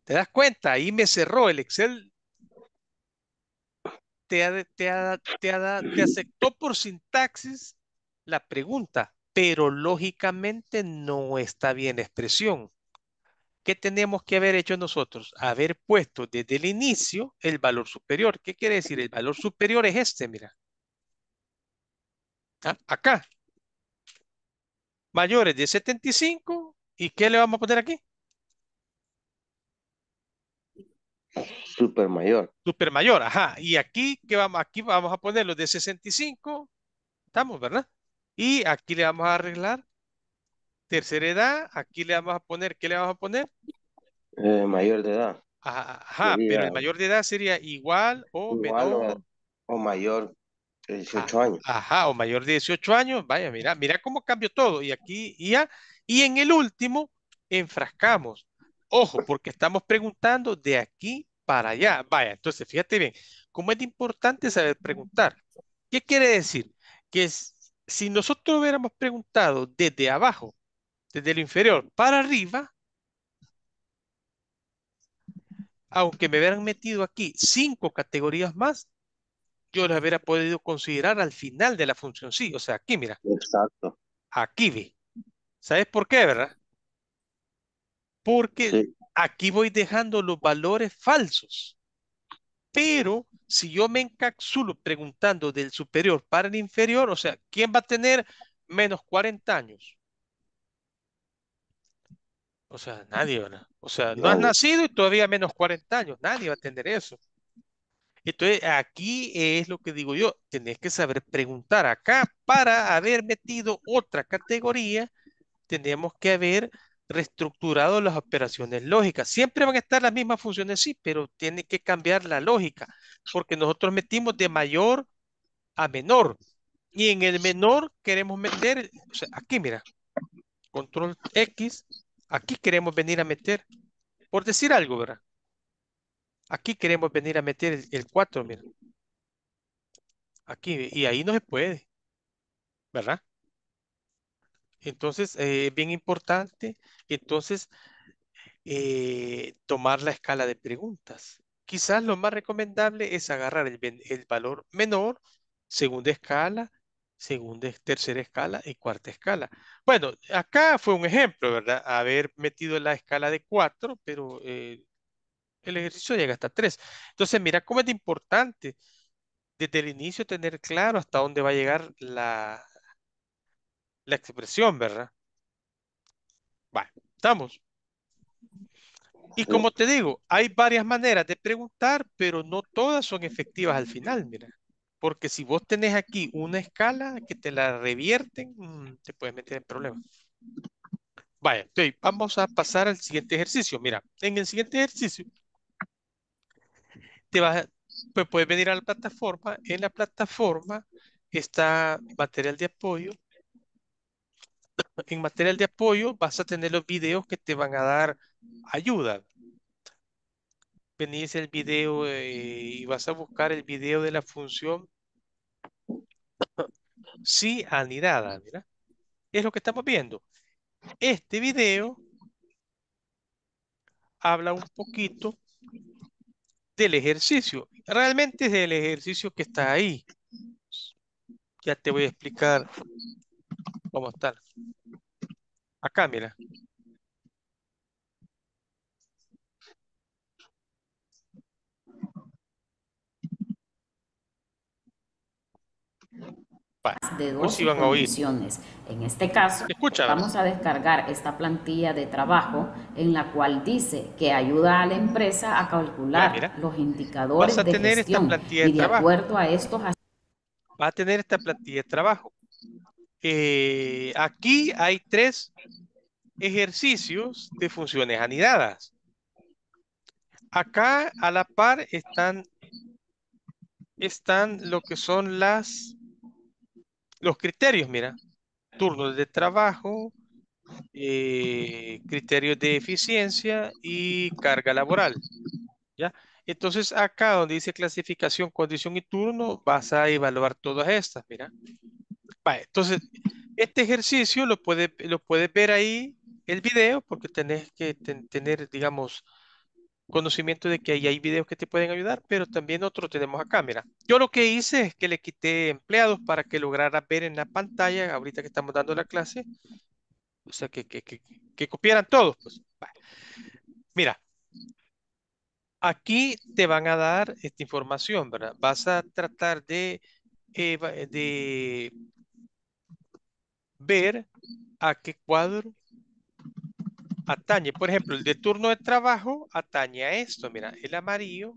¿Te das cuenta? Ahí me cerró el Excel. Te, te, aceptó por sintaxis la pregunta, pero lógicamente no está bien la expresión. ¿Qué tenemos que haber hecho nosotros? Haber puesto desde el inicio el valor superior. ¿Qué quiere decir? El valor superior es este, mira. Ah, acá. Mayores de 75. ¿Y qué le vamos a poner aquí? Super mayor. Super mayor, ajá. Y aquí, qué vamos? Aquí vamos a poner los de 65. Estamos, ¿verdad? Y aquí le vamos a arreglar. Tercera edad, aquí le vamos a poner, ¿qué le vamos a poner? Eh, mayor de edad. Ajá, pero el mayor de edad sería igual o menor. o mayor 18 ah, años. Ajá, o mayor de 18 años, vaya, mira, mira cómo cambió todo. Y aquí, y ya, y en el último, enfrascamos. Ojo, porque estamos preguntando de aquí para allá. Vaya, entonces fíjate bien, cómo es importante saber preguntar. ¿Qué quiere decir? Que si nosotros hubiéramos preguntado desde abajo, desde lo inferior para arriba, aunque me hubieran metido aquí cinco categorías más, yo lo hubiera podido considerar al final de la función sí. O sea, aquí, mira. Exacto. Aquí vi. ¿Sabes por qué, verdad? Porque aquí voy dejando los valores falsos. Pero si yo me encapsulo preguntando del superior para el inferior, o sea, ¿quién va a tener menos 40 años? O sea, nadie, ¿verdad? O sea, no has nacido y todavía menos 40 años. Nadie va a tener eso. Entonces, aquí es lo que digo yo, tenés que saber preguntar. Acá, para haber metido otra categoría, tenemos que haber reestructurado las operaciones lógicas. Siempre van a estar las mismas funciones, sí, pero tiene que cambiar la lógica, porque nosotros metimos de mayor a menor. Y en el menor queremos meter, aquí mira, control X, aquí queremos venir a meter, por decir algo, ¿verdad? Aquí queremos venir a meter el 4, mira, Aquí, y ahí no se puede, ¿verdad? Entonces, eh, es bien importante, entonces, eh, tomar la escala de preguntas. Quizás lo más recomendable es agarrar el, valor menor, segunda escala, segunda, tercera escala y cuarta escala. Bueno, acá fue un ejemplo, ¿verdad? Haber metido la escala de 4, pero eh, el ejercicio llega hasta tres. Entonces, mira cómo es importante desde el inicio tener claro hasta dónde va a llegar la, la expresión, ¿verdad? Vale, estamos. Y como te digo, hay varias maneras de preguntar, pero no todas son efectivas al final, mira. Porque si vos tenés aquí una escala que te la revierten, mm, te puedes meter en problemas. Vaya, entonces vamos a pasar al siguiente ejercicio. Mira, en el siguiente ejercicio pues puedes venir a la plataforma. En la plataforma está material de apoyo. En material de apoyo vas a tener los videos que te van a dar ayuda. Venís el video eh, y vas a buscar el video de la función si anidada, Es lo que estamos viendo. Este video habla un poquito del ejercicio. Realmente es del ejercicio que está ahí. Ya te voy a explicar cómo está. Acá, mira. de dos En este caso, vamos a descargar esta plantilla de trabajo en la cual dice que ayuda a la empresa a calcular los indicadores Vas a tener esta plantilla de trabajo. acuerdo a estos va a tener esta plantilla de trabajo. Eh, aquí hay tres ejercicios de funciones anidadas. Acá a la par están, están lo que son las los criterios, mira, turnos de trabajo, eh, criterios de eficiencia y carga laboral. ¿Ya? Entonces acá donde dice clasificación, condición y turno, vas a evaluar todas estas, mira. entonces, este ejercicio lo puedes lo ver ahí el video porque tenés que tener, digamos, conocimiento de que ahí hay videos que te pueden ayudar, pero también otro tenemos acá, mira. Yo lo que hice es que le quité empleados para que lograra ver en la pantalla, ahorita que estamos dando la clase, o sea, que, que, que, copiaran todos. Pues. Mira, aquí te van a dar esta información, ¿verdad? Vas a tratar de, de ver a qué cuadro atañe. Por ejemplo, el de turno de trabajo atañe a esto. Mira, el amarillo.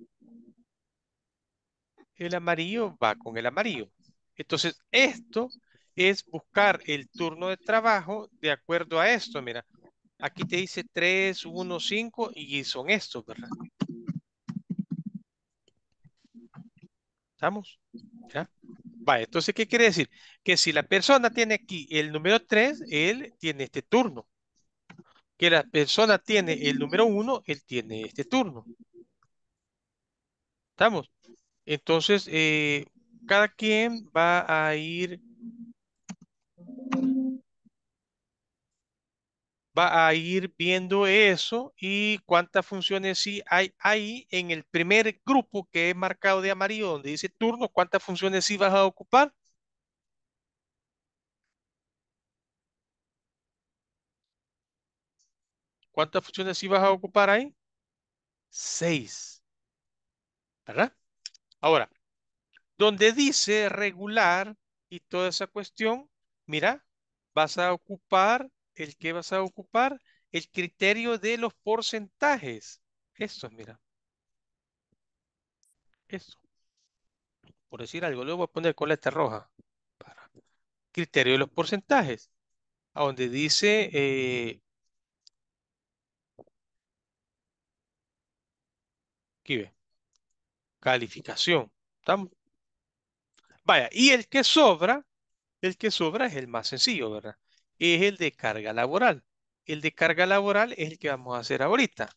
El amarillo va con el amarillo. Entonces, esto es buscar el turno de trabajo de acuerdo a esto. Mira, aquí te dice 3, 1, 5 y son estos, ¿verdad? ¿Estamos? ¿Ya? Va, entonces, ¿qué quiere decir? Que si la persona tiene aquí el número 3, él tiene este turno que la persona tiene el número uno, él tiene este turno. ¿Estamos? Entonces, eh, cada quien va a ir... Va a ir viendo eso y cuántas funciones sí hay ahí en el primer grupo que es marcado de amarillo donde dice turno, cuántas funciones sí vas a ocupar ¿Cuántas funciones sí vas a ocupar ahí? Seis. ¿Verdad? Ahora, donde dice regular y toda esa cuestión, mira, vas a ocupar, el que vas a ocupar, el criterio de los porcentajes. Eso, mira. Eso. Por decir algo, luego voy a poner con esta roja. Para. Criterio de los porcentajes. A donde dice eh, Calificación. Vaya, y el que sobra, el que sobra es el más sencillo, ¿verdad? Es el de carga laboral. El de carga laboral es el que vamos a hacer ahorita.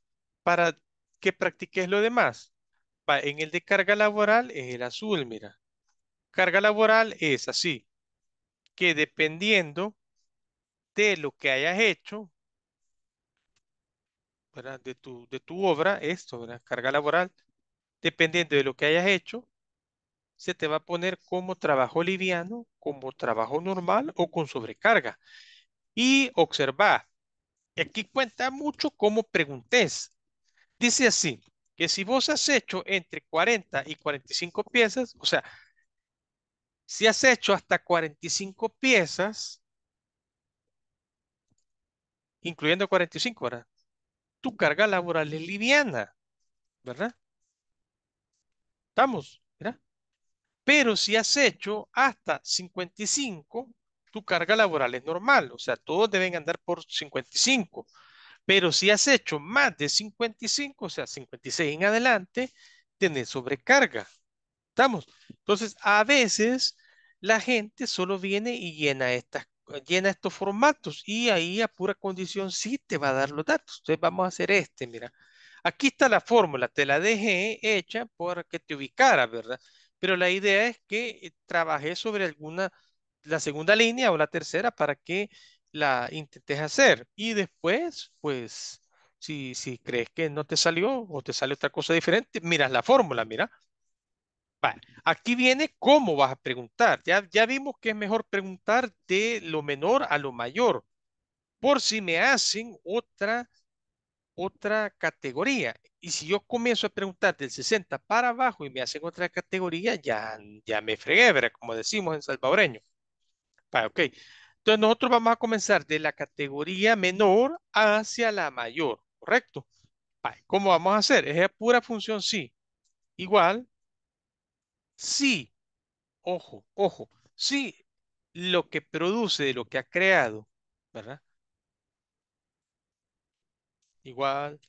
Para que practiques lo demás. en el de carga laboral es el azul, mira. Carga laboral es así. Que dependiendo de lo que hayas hecho, de, tu, de tu obra, esto, la carga laboral, dependiendo de lo que hayas hecho, se te va a poner como trabajo liviano, como trabajo normal o con sobrecarga. Y observa, aquí cuenta mucho cómo preguntes. Dice así, que si vos has hecho entre 40 y 45 piezas, o sea, si has hecho hasta 45 piezas, incluyendo 45, ¿verdad? tu carga laboral es liviana, ¿verdad? Estamos, ¿verdad? Pero si has hecho hasta 55, tu carga laboral es normal, o sea, todos deben andar por 55. Pero si has hecho más de 55, o sea, 56 en adelante, tienes sobrecarga. ¿Estamos? Entonces, a veces la gente solo viene y llena estas eh, llena estos formatos y ahí a pura condición sí te va a dar los datos. Entonces vamos a hacer este, mira. Aquí está la fórmula, te la dejé hecha para que te ubicaras, ¿verdad? Pero la idea es que eh, trabajé sobre alguna, la segunda línea o la tercera para que la intentes hacer. Y después, pues, si, si crees que no te salió o te sale otra cosa diferente, miras la fórmula, mira, aquí viene cómo vas a preguntar. Ya, ya vimos que es mejor preguntar de lo menor a lo mayor. Por si me hacen otra, otra categoría. Y si yo comienzo a preguntar del 60 para abajo y me hacen otra categoría, ya, ya me fregué, Como decimos en salvadoreño. Entonces nosotros vamos a comenzar de la categoría menor hacia la mayor, ¿correcto? ¿Cómo vamos a hacer? Es pura función sí. Igual Sí, ojo, ojo, Sí, lo que produce de lo que ha creado, ¿verdad? Igual,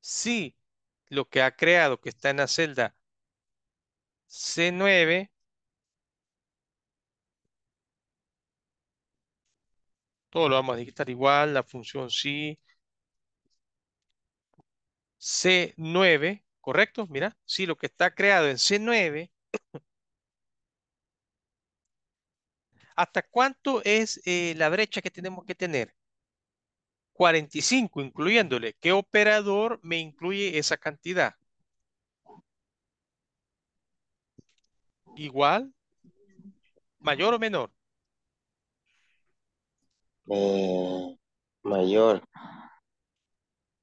sí, lo que ha creado que está en la celda C9, todo lo vamos a digitar igual, la función sí. C9, ¿correcto? Mira, si lo que está creado en C9 ¿Hasta cuánto es eh, la brecha que tenemos que tener? 45, incluyéndole. ¿Qué operador me incluye esa cantidad? Igual, mayor o menor. Eh, mayor.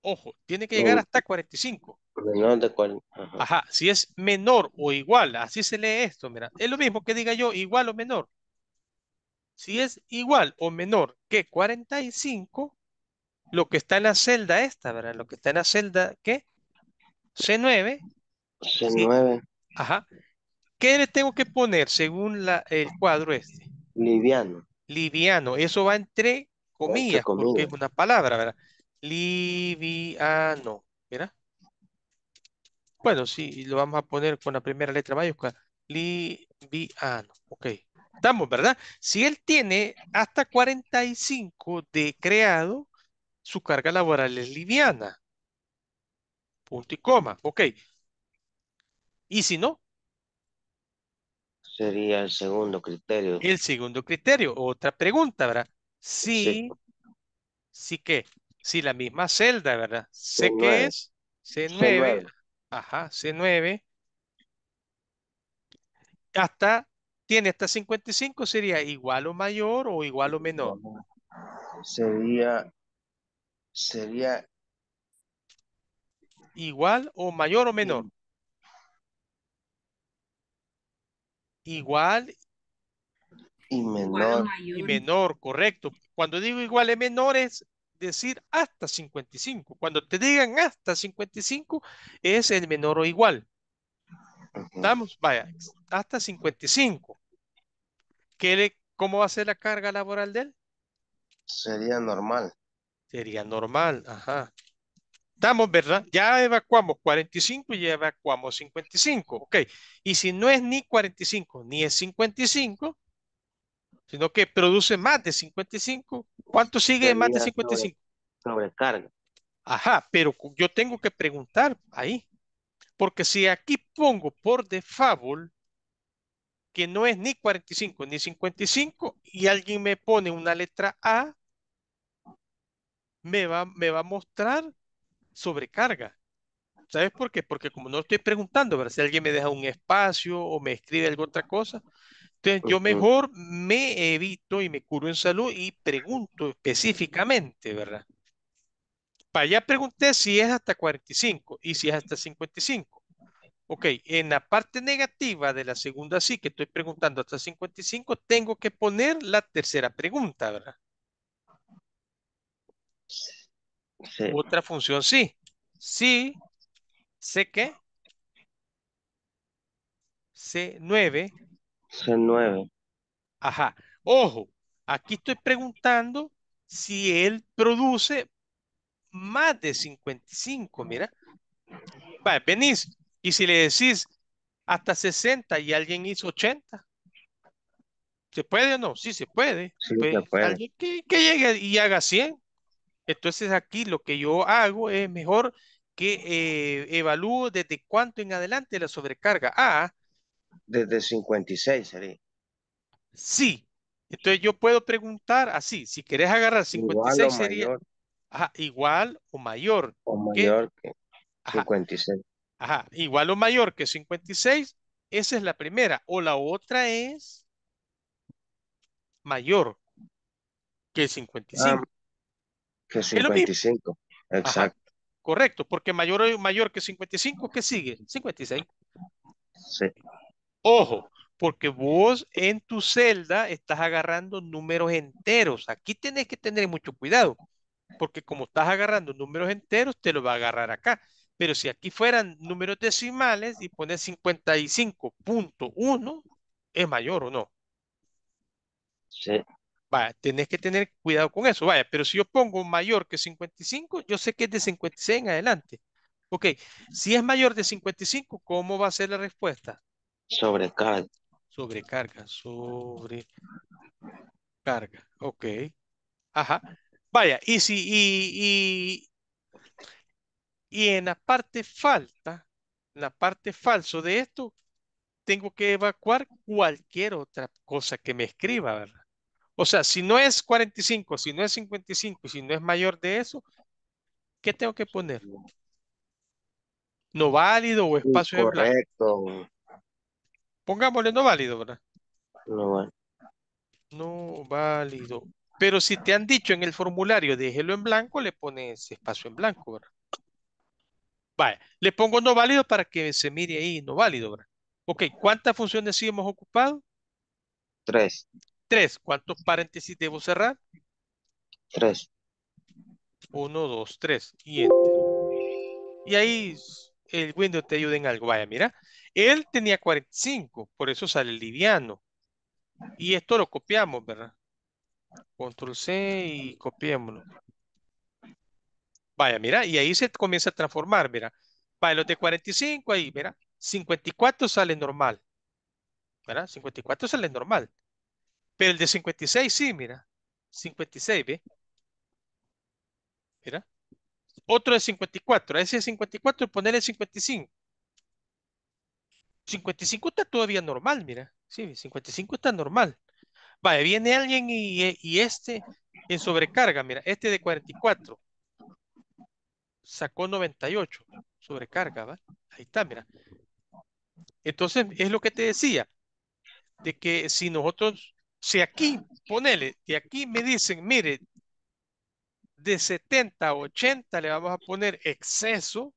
Ojo, tiene que llegar mm. hasta 45. Menor de 45. Ajá, si es menor o igual, así se lee esto, mira. Es lo mismo que diga yo, igual o menor. Si es igual o menor que 45, lo que está en la celda esta, ¿verdad? Lo que está en la celda, ¿qué? C9. C9. Ajá. ¿Qué le tengo que poner según la, el cuadro este? Liviano. Liviano. Eso va entre comillas, porque es una palabra, ¿verdad? Liviano. ¿Verdad? Bueno, sí, lo vamos a poner con la primera letra mayúscula. Liviano. Ok. Estamos, ¿verdad? Si él tiene hasta 45 de creado, su carga laboral es liviana. Punto y coma. Ok. ¿Y si no? Sería el segundo criterio. El segundo criterio. Otra pregunta, ¿verdad? Sí. sí. si que, si la misma celda, ¿verdad? Sé que es c C9. Ajá, C9. Hasta tiene hasta 55 sería igual o mayor o igual o menor. Sería, sería igual o mayor o menor. Igual y menor. Y menor, correcto. Cuando digo igual y menor es decir hasta 55. Cuando te digan hasta 55 es el menor o igual damos, vaya, hasta 55. ¿Qué ¿Cómo va a ser la carga laboral de él? Sería normal. Sería normal, ajá. Damos, ¿verdad? Ya evacuamos 45 y ya evacuamos 55, ok. Y si no es ni 45 ni es 55, sino que produce más de 55, ¿cuánto sigue más de 55? Sobre, sobrecarga. Ajá, pero yo tengo que preguntar ahí. Porque si aquí pongo por default que no es ni 45 ni 55 y alguien me pone una letra A, me va, me va a mostrar sobrecarga. ¿Sabes por qué? Porque como no estoy preguntando, ¿verdad? si alguien me deja un espacio o me escribe alguna otra cosa, entonces yo mejor me evito y me curo en salud y pregunto específicamente, ¿verdad? Para allá pregunté si es hasta 45 y si es hasta 55. Ok, en la parte negativa de la segunda sí, que estoy preguntando hasta 55, tengo que poner la tercera pregunta, ¿verdad? Otra función sí. Sí, sé que C9. C9. Ajá. Ojo, aquí estoy preguntando si él produce más de 55, mira. venís. Y si le decís hasta 60 y alguien hizo 80. ¿Se puede o no? Sí, se puede. Pues, que, llegue y haga 100. Entonces aquí lo que yo hago es mejor que eh, evalúo desde cuánto en adelante la sobrecarga. Ah. Desde 56 sería. Sí. Entonces yo puedo preguntar así, si querés agarrar 56 sería igual o mayor. mayor que, 56. igual o mayor que 56. Esa es la primera. O la otra es mayor que 55. Ah, que 55, exacto. correcto, porque mayor, o mayor que 55, ¿qué sigue? 56. Sí. Ojo, porque vos en tu celda estás agarrando números enteros. Aquí tenés que tener mucho cuidado porque como estás agarrando números enteros, te lo va a agarrar acá. Pero si aquí fueran números decimales y pones 55.1, es mayor o no. Sí. Vaya, tenés que tener cuidado con eso. Vaya, pero si yo pongo mayor que 55, yo sé que es de 56 en adelante. Ok, si es mayor de 55, ¿cómo va a ser la respuesta? Sobrecarga. Sobrecarga, sobrecarga. Ok. Ajá. Vaya, y si, y, y, en la parte falta, en la parte falso de esto, tengo que evacuar cualquier otra cosa que me escriba, ¿verdad? O sea, si no es 45, si no es 55, si no es mayor de eso, ¿qué tengo que poner? No válido o espacio de blanco. Correcto. Pongámosle no válido, ¿verdad? No válido. No válido pero si te han dicho en el formulario déjelo en blanco, le pones espacio en blanco, ¿verdad? Vale, le pongo no válido para que se mire ahí no válido, ¿verdad? Ok, ¿cuántas funciones sí hemos ocupado? Tres. Tres. ¿Cuántos paréntesis debo cerrar? Tres. Uno, dos, tres. Y enter. Y ahí el Windows te ayuda en algo. Vaya, mira. Él tenía 45, por eso sale liviano. Y esto lo copiamos, ¿verdad? Control C y copiémoslo. Vaya, mira, y ahí se comienza a transformar, mira. para los de 45 ahí, mira. 54 sale normal. ¿Verdad? 54 sale normal. Pero el de 56 sí, mira. 56, ¿ve? Mira. Otro de 54. ese de 54 ponerle 55. 55 está todavía normal, mira. Sí, 55 está normal. Vale, viene alguien y, este en sobrecarga, mira, este de 44 sacó 98 sobrecarga, ¿va? Ahí está, mira. Entonces, es lo que te decía, de que si nosotros, si aquí, ponele, y aquí me dicen, mire, de 70 a 80 le vamos a poner exceso,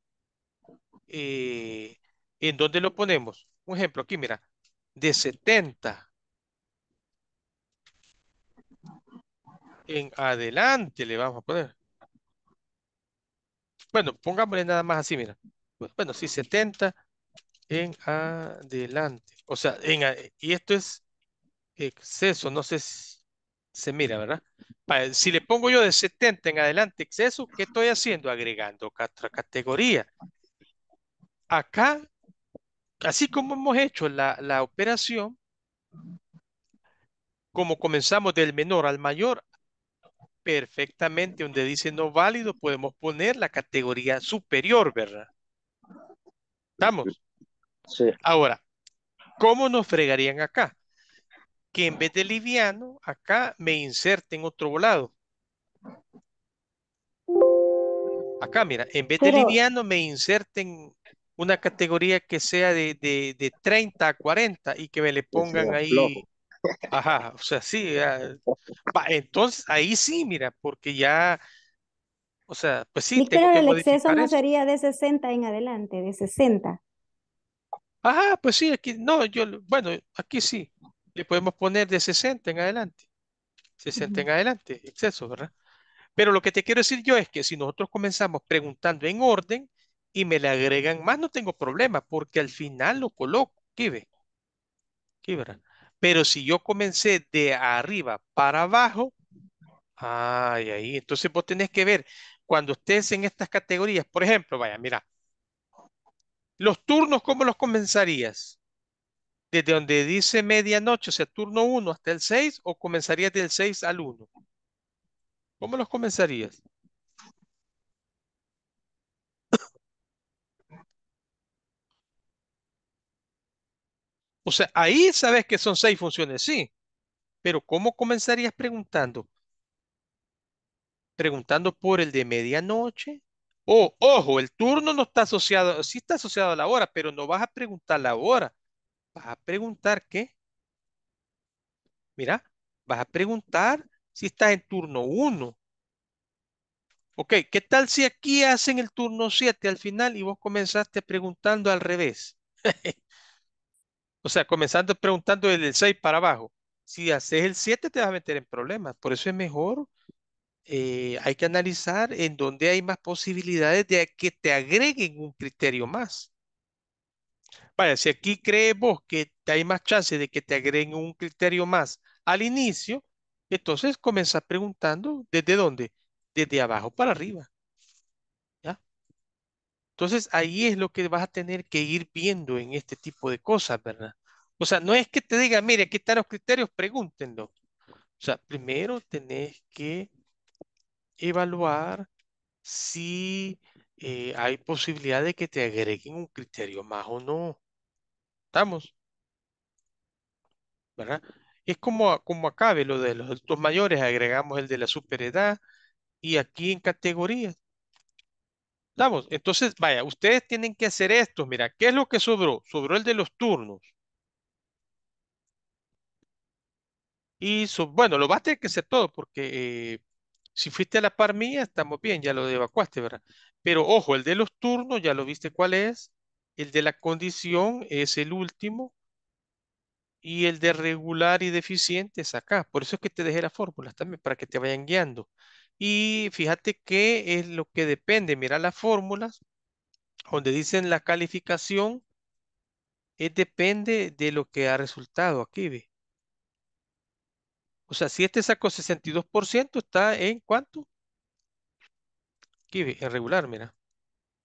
eh, ¿en dónde lo ponemos? Un ejemplo, aquí mira, de 70 en adelante le vamos a poner. Bueno, pongámosle nada más así, mira. Bueno, sí, 70 en adelante. O sea, y esto es exceso, no sé si se mira, ¿verdad? Si le pongo yo de 70 en adelante exceso, ¿qué estoy haciendo? Agregando otra categoría. Acá, así como hemos hecho la, la operación, como comenzamos del menor al mayor, perfectamente donde dice no válido, podemos poner la categoría superior, ¿verdad? ¿Estamos? Ahora, ¿cómo nos fregarían acá? Que en vez de liviano, acá me inserten otro volado. Acá, mira, en vez de liviano me inserten una categoría que sea de, de, 30 a 40 y que me le pongan ahí Ajá, o sea, sí. Ah, entonces, ahí sí, mira, porque ya, o sea, pues sí, el exceso no sería de 60 en adelante, de 60. Ajá, pues sí, aquí, no, yo, bueno, aquí sí, le podemos poner de 60 en adelante, 60 en adelante, exceso, ¿verdad? Pero lo que te quiero decir yo es que si nosotros comenzamos preguntando en orden y me le agregan más, no tengo problema, porque al final lo coloco, ¿qué ve, ¿qué ¿verdad? Pero si yo comencé de arriba para abajo, ay, ahí, entonces vos tenés que ver cuando estés en estas categorías. Por ejemplo, vaya, mira, los turnos, ¿cómo los comenzarías? ¿Desde donde dice medianoche, o sea, turno 1 hasta el 6, o comenzarías del 6 al 1? ¿Cómo los comenzarías? O sea, ahí sabes que son seis funciones, sí. Pero ¿cómo comenzarías preguntando? Preguntando por el de medianoche. O, oh, ojo, el turno no está asociado, sí está asociado a la hora, pero no vas a preguntar la hora. Vas a preguntar qué. Mira, vas a preguntar si estás en turno 1. Ok, ¿qué tal si aquí hacen el turno 7 al final y vos comenzaste preguntando al revés? [laughs] O sea, comenzando preguntando desde el 6 para abajo. Si haces el 7 te vas a meter en problemas. Por eso es mejor, eh, hay que analizar en dónde hay más posibilidades de que te agreguen un criterio más. Vaya, si aquí crees vos que hay más chances de que te agreguen un criterio más al inicio, entonces comienza preguntando desde dónde, desde abajo para arriba. Entonces, ahí es lo que vas a tener que ir viendo en este tipo de cosas, ¿verdad? O sea, no es que te diga, mire, aquí están los criterios, pregúntenlo. O sea, primero tenés que evaluar si eh, hay posibilidad de que te agreguen un criterio más o no. ¿Estamos? ¿Verdad? Es como, como acabe lo de los adultos mayores, agregamos el de la superedad y aquí en categorías. Vamos, Entonces, vaya, ustedes tienen que hacer esto. Mira, ¿qué es lo que sobró? Sobró el de los turnos. Y bueno, lo vas a tener que hacer todo porque eh, si fuiste a la par mía, estamos bien, ya lo evacuaste, ¿verdad? Pero ojo, el de los turnos, ya lo viste cuál es. El de la condición es el último. Y el de regular y deficiente es acá. Por eso es que te dejé las fórmulas también, para que te vayan guiando. Y fíjate que es lo que depende. Mira las fórmulas donde dicen la calificación. Es eh, depende de lo que ha resultado aquí, ve. O sea, si este sacó 62%, está en cuánto? Aquí, ve, en regular, mira.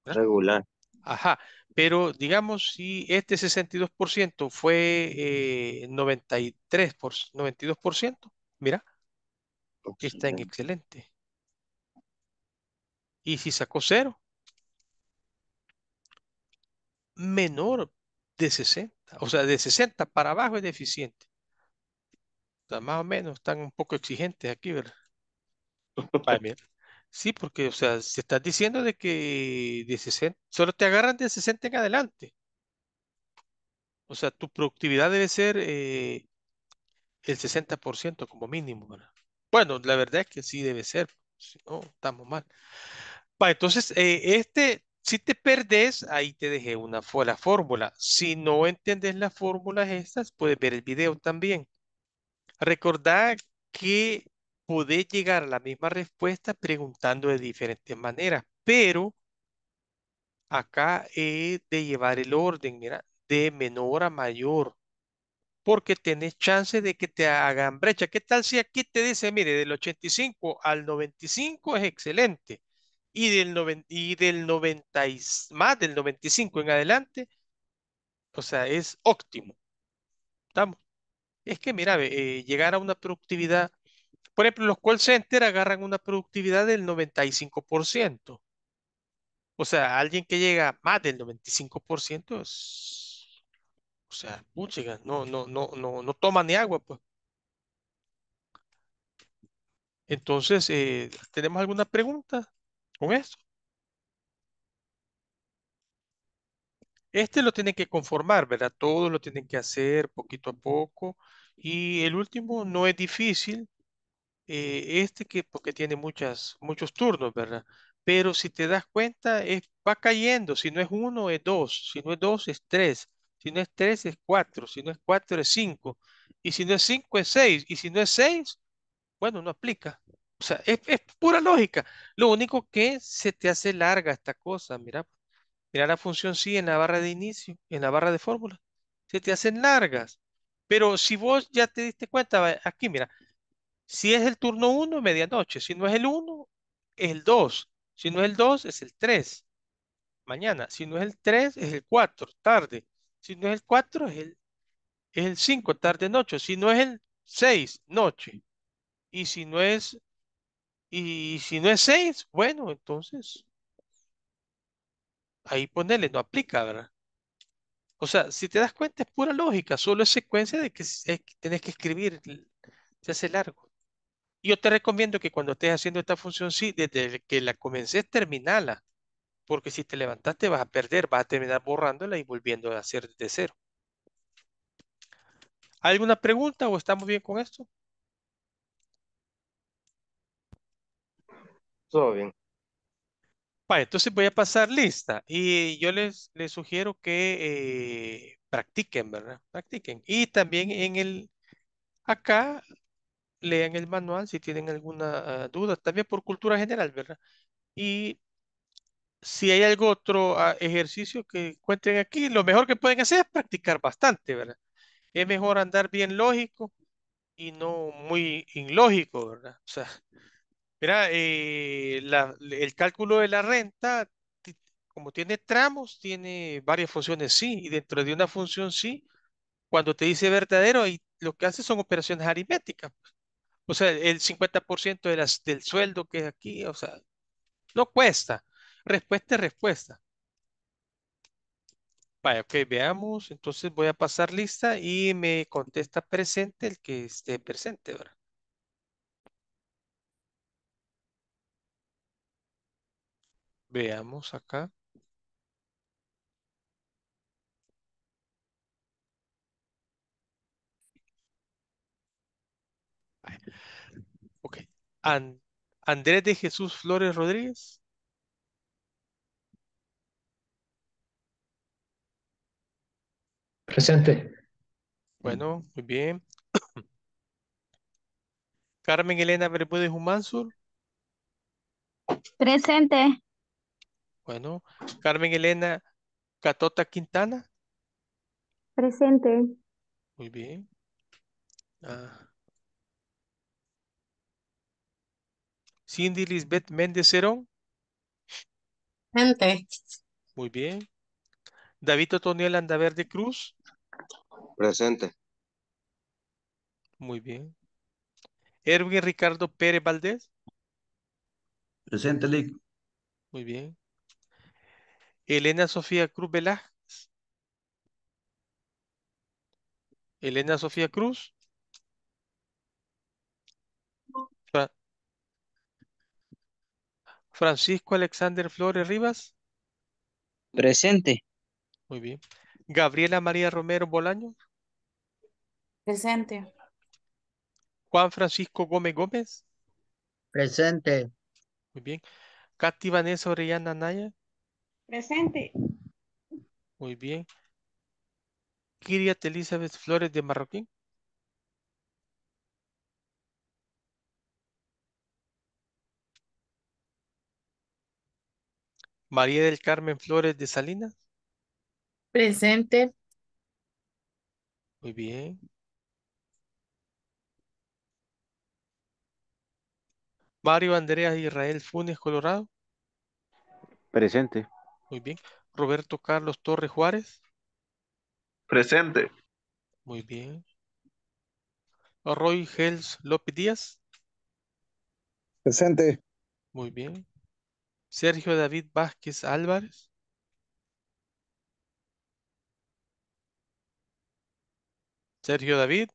Regular. Ajá, pero digamos si este 62% fue 93 eh, por, 92%, mira, Aquí está en excelente. Y si sacó cero, menor de 60, o sea, de 60 para abajo es deficiente. O más o menos están un poco exigentes aquí, ¿verdad? [laughs] sí, porque, o sea, se está diciendo de que de 60, solo te agarran de 60 en adelante. O sea, tu productividad debe ser eh, el 60% como mínimo, ¿verdad? Bueno, la verdad es que sí debe ser, si no, estamos mal entonces, eh, este, si te perdés, ahí te dejé una, la fórmula. Si no entendés las fórmulas estas, puedes ver el video también. Recordá que podés llegar a la misma respuesta preguntando de diferentes maneras, pero acá he de llevar el orden, mira, de menor a mayor, porque tenés chance de que te hagan brecha. ¿Qué tal si aquí te dice, mire, del 85 al 95 es excelente? y del, 90, y del 90 más del 95 en adelante, o sea, es óptimo. ¿Estamos? Es que, mira, eh, llegar a una productividad, por ejemplo, los call center agarran una productividad del 95%. O sea, alguien que llega más del 95% es, o sea, no, no, no, no, no toma ni agua, pues. Entonces, eh, ¿tenemos alguna pregunta? con esto. Este lo tienen que conformar, ¿verdad? Todos lo tienen que hacer poquito a poco. Y el último no es difícil, eh, este que porque tiene muchas, muchos turnos, ¿verdad? Pero si te das cuenta, es, va cayendo. Si no es uno, es dos. Si no es dos, es tres. Si no es tres, es cuatro. Si no es cuatro, es cinco. Y si no es cinco, es seis. Y si no es seis, bueno, no aplica. O sea, es, pura lógica. Lo único que se te hace larga esta cosa, mira, mira la función sí en la barra de inicio, en la barra de fórmula. Se te hacen largas. Pero si vos ya te diste cuenta, aquí mira, si es el turno 1, medianoche. Si no es el 1, es el 2. Si no es el 2, es el 3. Mañana. Si no es el 3, es el 4, tarde. Si no es el 4, es el, es el 5, tarde, noche. Si no es el 6, noche. Y si no es y si no es 6, bueno, entonces ahí ponerle, no aplica, ¿verdad? O sea, si te das cuenta es pura lógica, solo es secuencia de que tenés que escribir, se hace largo. yo te recomiendo que cuando estés haciendo esta función, sí, desde que la comencé, terminala. Porque si te levantaste vas a perder, vas a terminar borrándola y volviendo a hacer de cero. ¿Alguna pregunta o estamos bien con esto? Todo bien. entonces voy a pasar lista y yo les, les sugiero que eh, practiquen, ¿verdad? Practiquen. Y también en el, acá, lean el manual si tienen alguna ah, duda, también por cultura general, ¿verdad? Y si hay algún otro ah, ejercicio que encuentren aquí, lo mejor que pueden hacer es practicar bastante, ¿verdad? Es mejor andar bien lógico y no muy ilógico, ¿verdad? O sea, Mira, eh, el cálculo de la renta, como tiene tramos, tiene varias funciones sí, y dentro de una función sí, cuando te dice verdadero, lo que hace son operaciones aritméticas. O sea, el 50% de las, del sueldo que es aquí, o sea, no cuesta. Respuesta es respuesta. Vaya, ok, veamos. Entonces voy a pasar lista y me contesta presente el que esté presente, ¿verdad? Veamos acá. Ok. Andrés de Jesús Flores Rodríguez. Presente. Bueno, muy bien. Carmen Elena de Humansur. Presente. Bueno, Carmen Elena Catota Quintana. Presente. Muy bien. Ah. Cindy Lisbeth Méndez Presente. Muy bien. David Otoniel Andaverde Cruz. Presente. Muy bien. Erwin Ricardo Pérez Valdés. Presente, Muy bien. Elena Sofía Cruz Velázquez. Elena Sofía Cruz. Francisco Alexander Flores Rivas. Presente. Muy bien. Gabriela María Romero Bolaño. Presente. Juan Francisco Gómez Gómez. Presente. Muy bien. Katy Vanessa Orellana Naya. Presente. Muy bien. Kiriat Elizabeth Flores de Marroquín. María del Carmen Flores de Salinas. Presente. Muy bien. Mario Andrea Israel Funes, Colorado. Presente. Muy bien. Roberto Carlos Torres Juárez. Presente. Muy bien. Roy Gels López Díaz. Presente. Muy bien. Sergio David Vázquez Álvarez. Sergio David.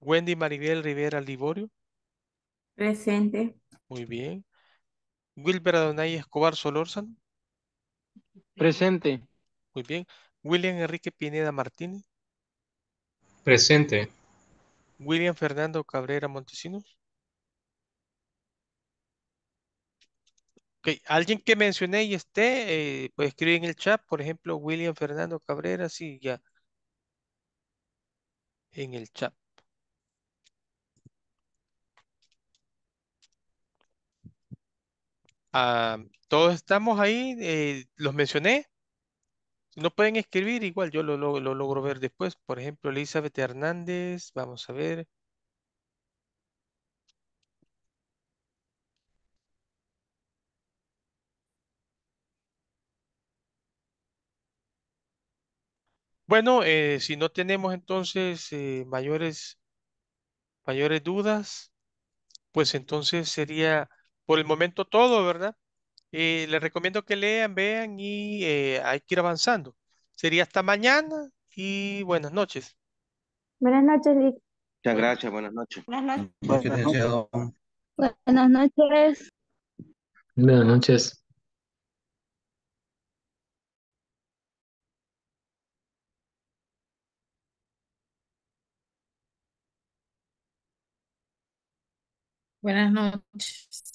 Wendy Maribel Rivera Liborio. Presente. Muy bien. Wilber Adonai Escobar Solorzan. Presente. Muy bien. William Enrique Pineda Martínez. Presente. William Fernando Cabrera Montesinos. Okay. Alguien que mencioné y esté, eh, pues escribe en el chat, por ejemplo, William Fernando Cabrera, sí, ya. En el chat. Ah, todos estamos ahí, eh, los mencioné. No pueden escribir, igual yo lo, logro ver después. Por ejemplo, Elizabeth Hernández, vamos a ver. Bueno, eh, si no tenemos entonces eh, mayores, mayores dudas, pues entonces sería por el momento todo, ¿verdad? Eh, les recomiendo que lean, vean y eh, hay que ir avanzando. Sería hasta mañana y buenas noches. Buenas noches, Lick. Muchas gracias, Buenas noches. Buenas noches. Buenas noches. Buenas noches. Buenas noches.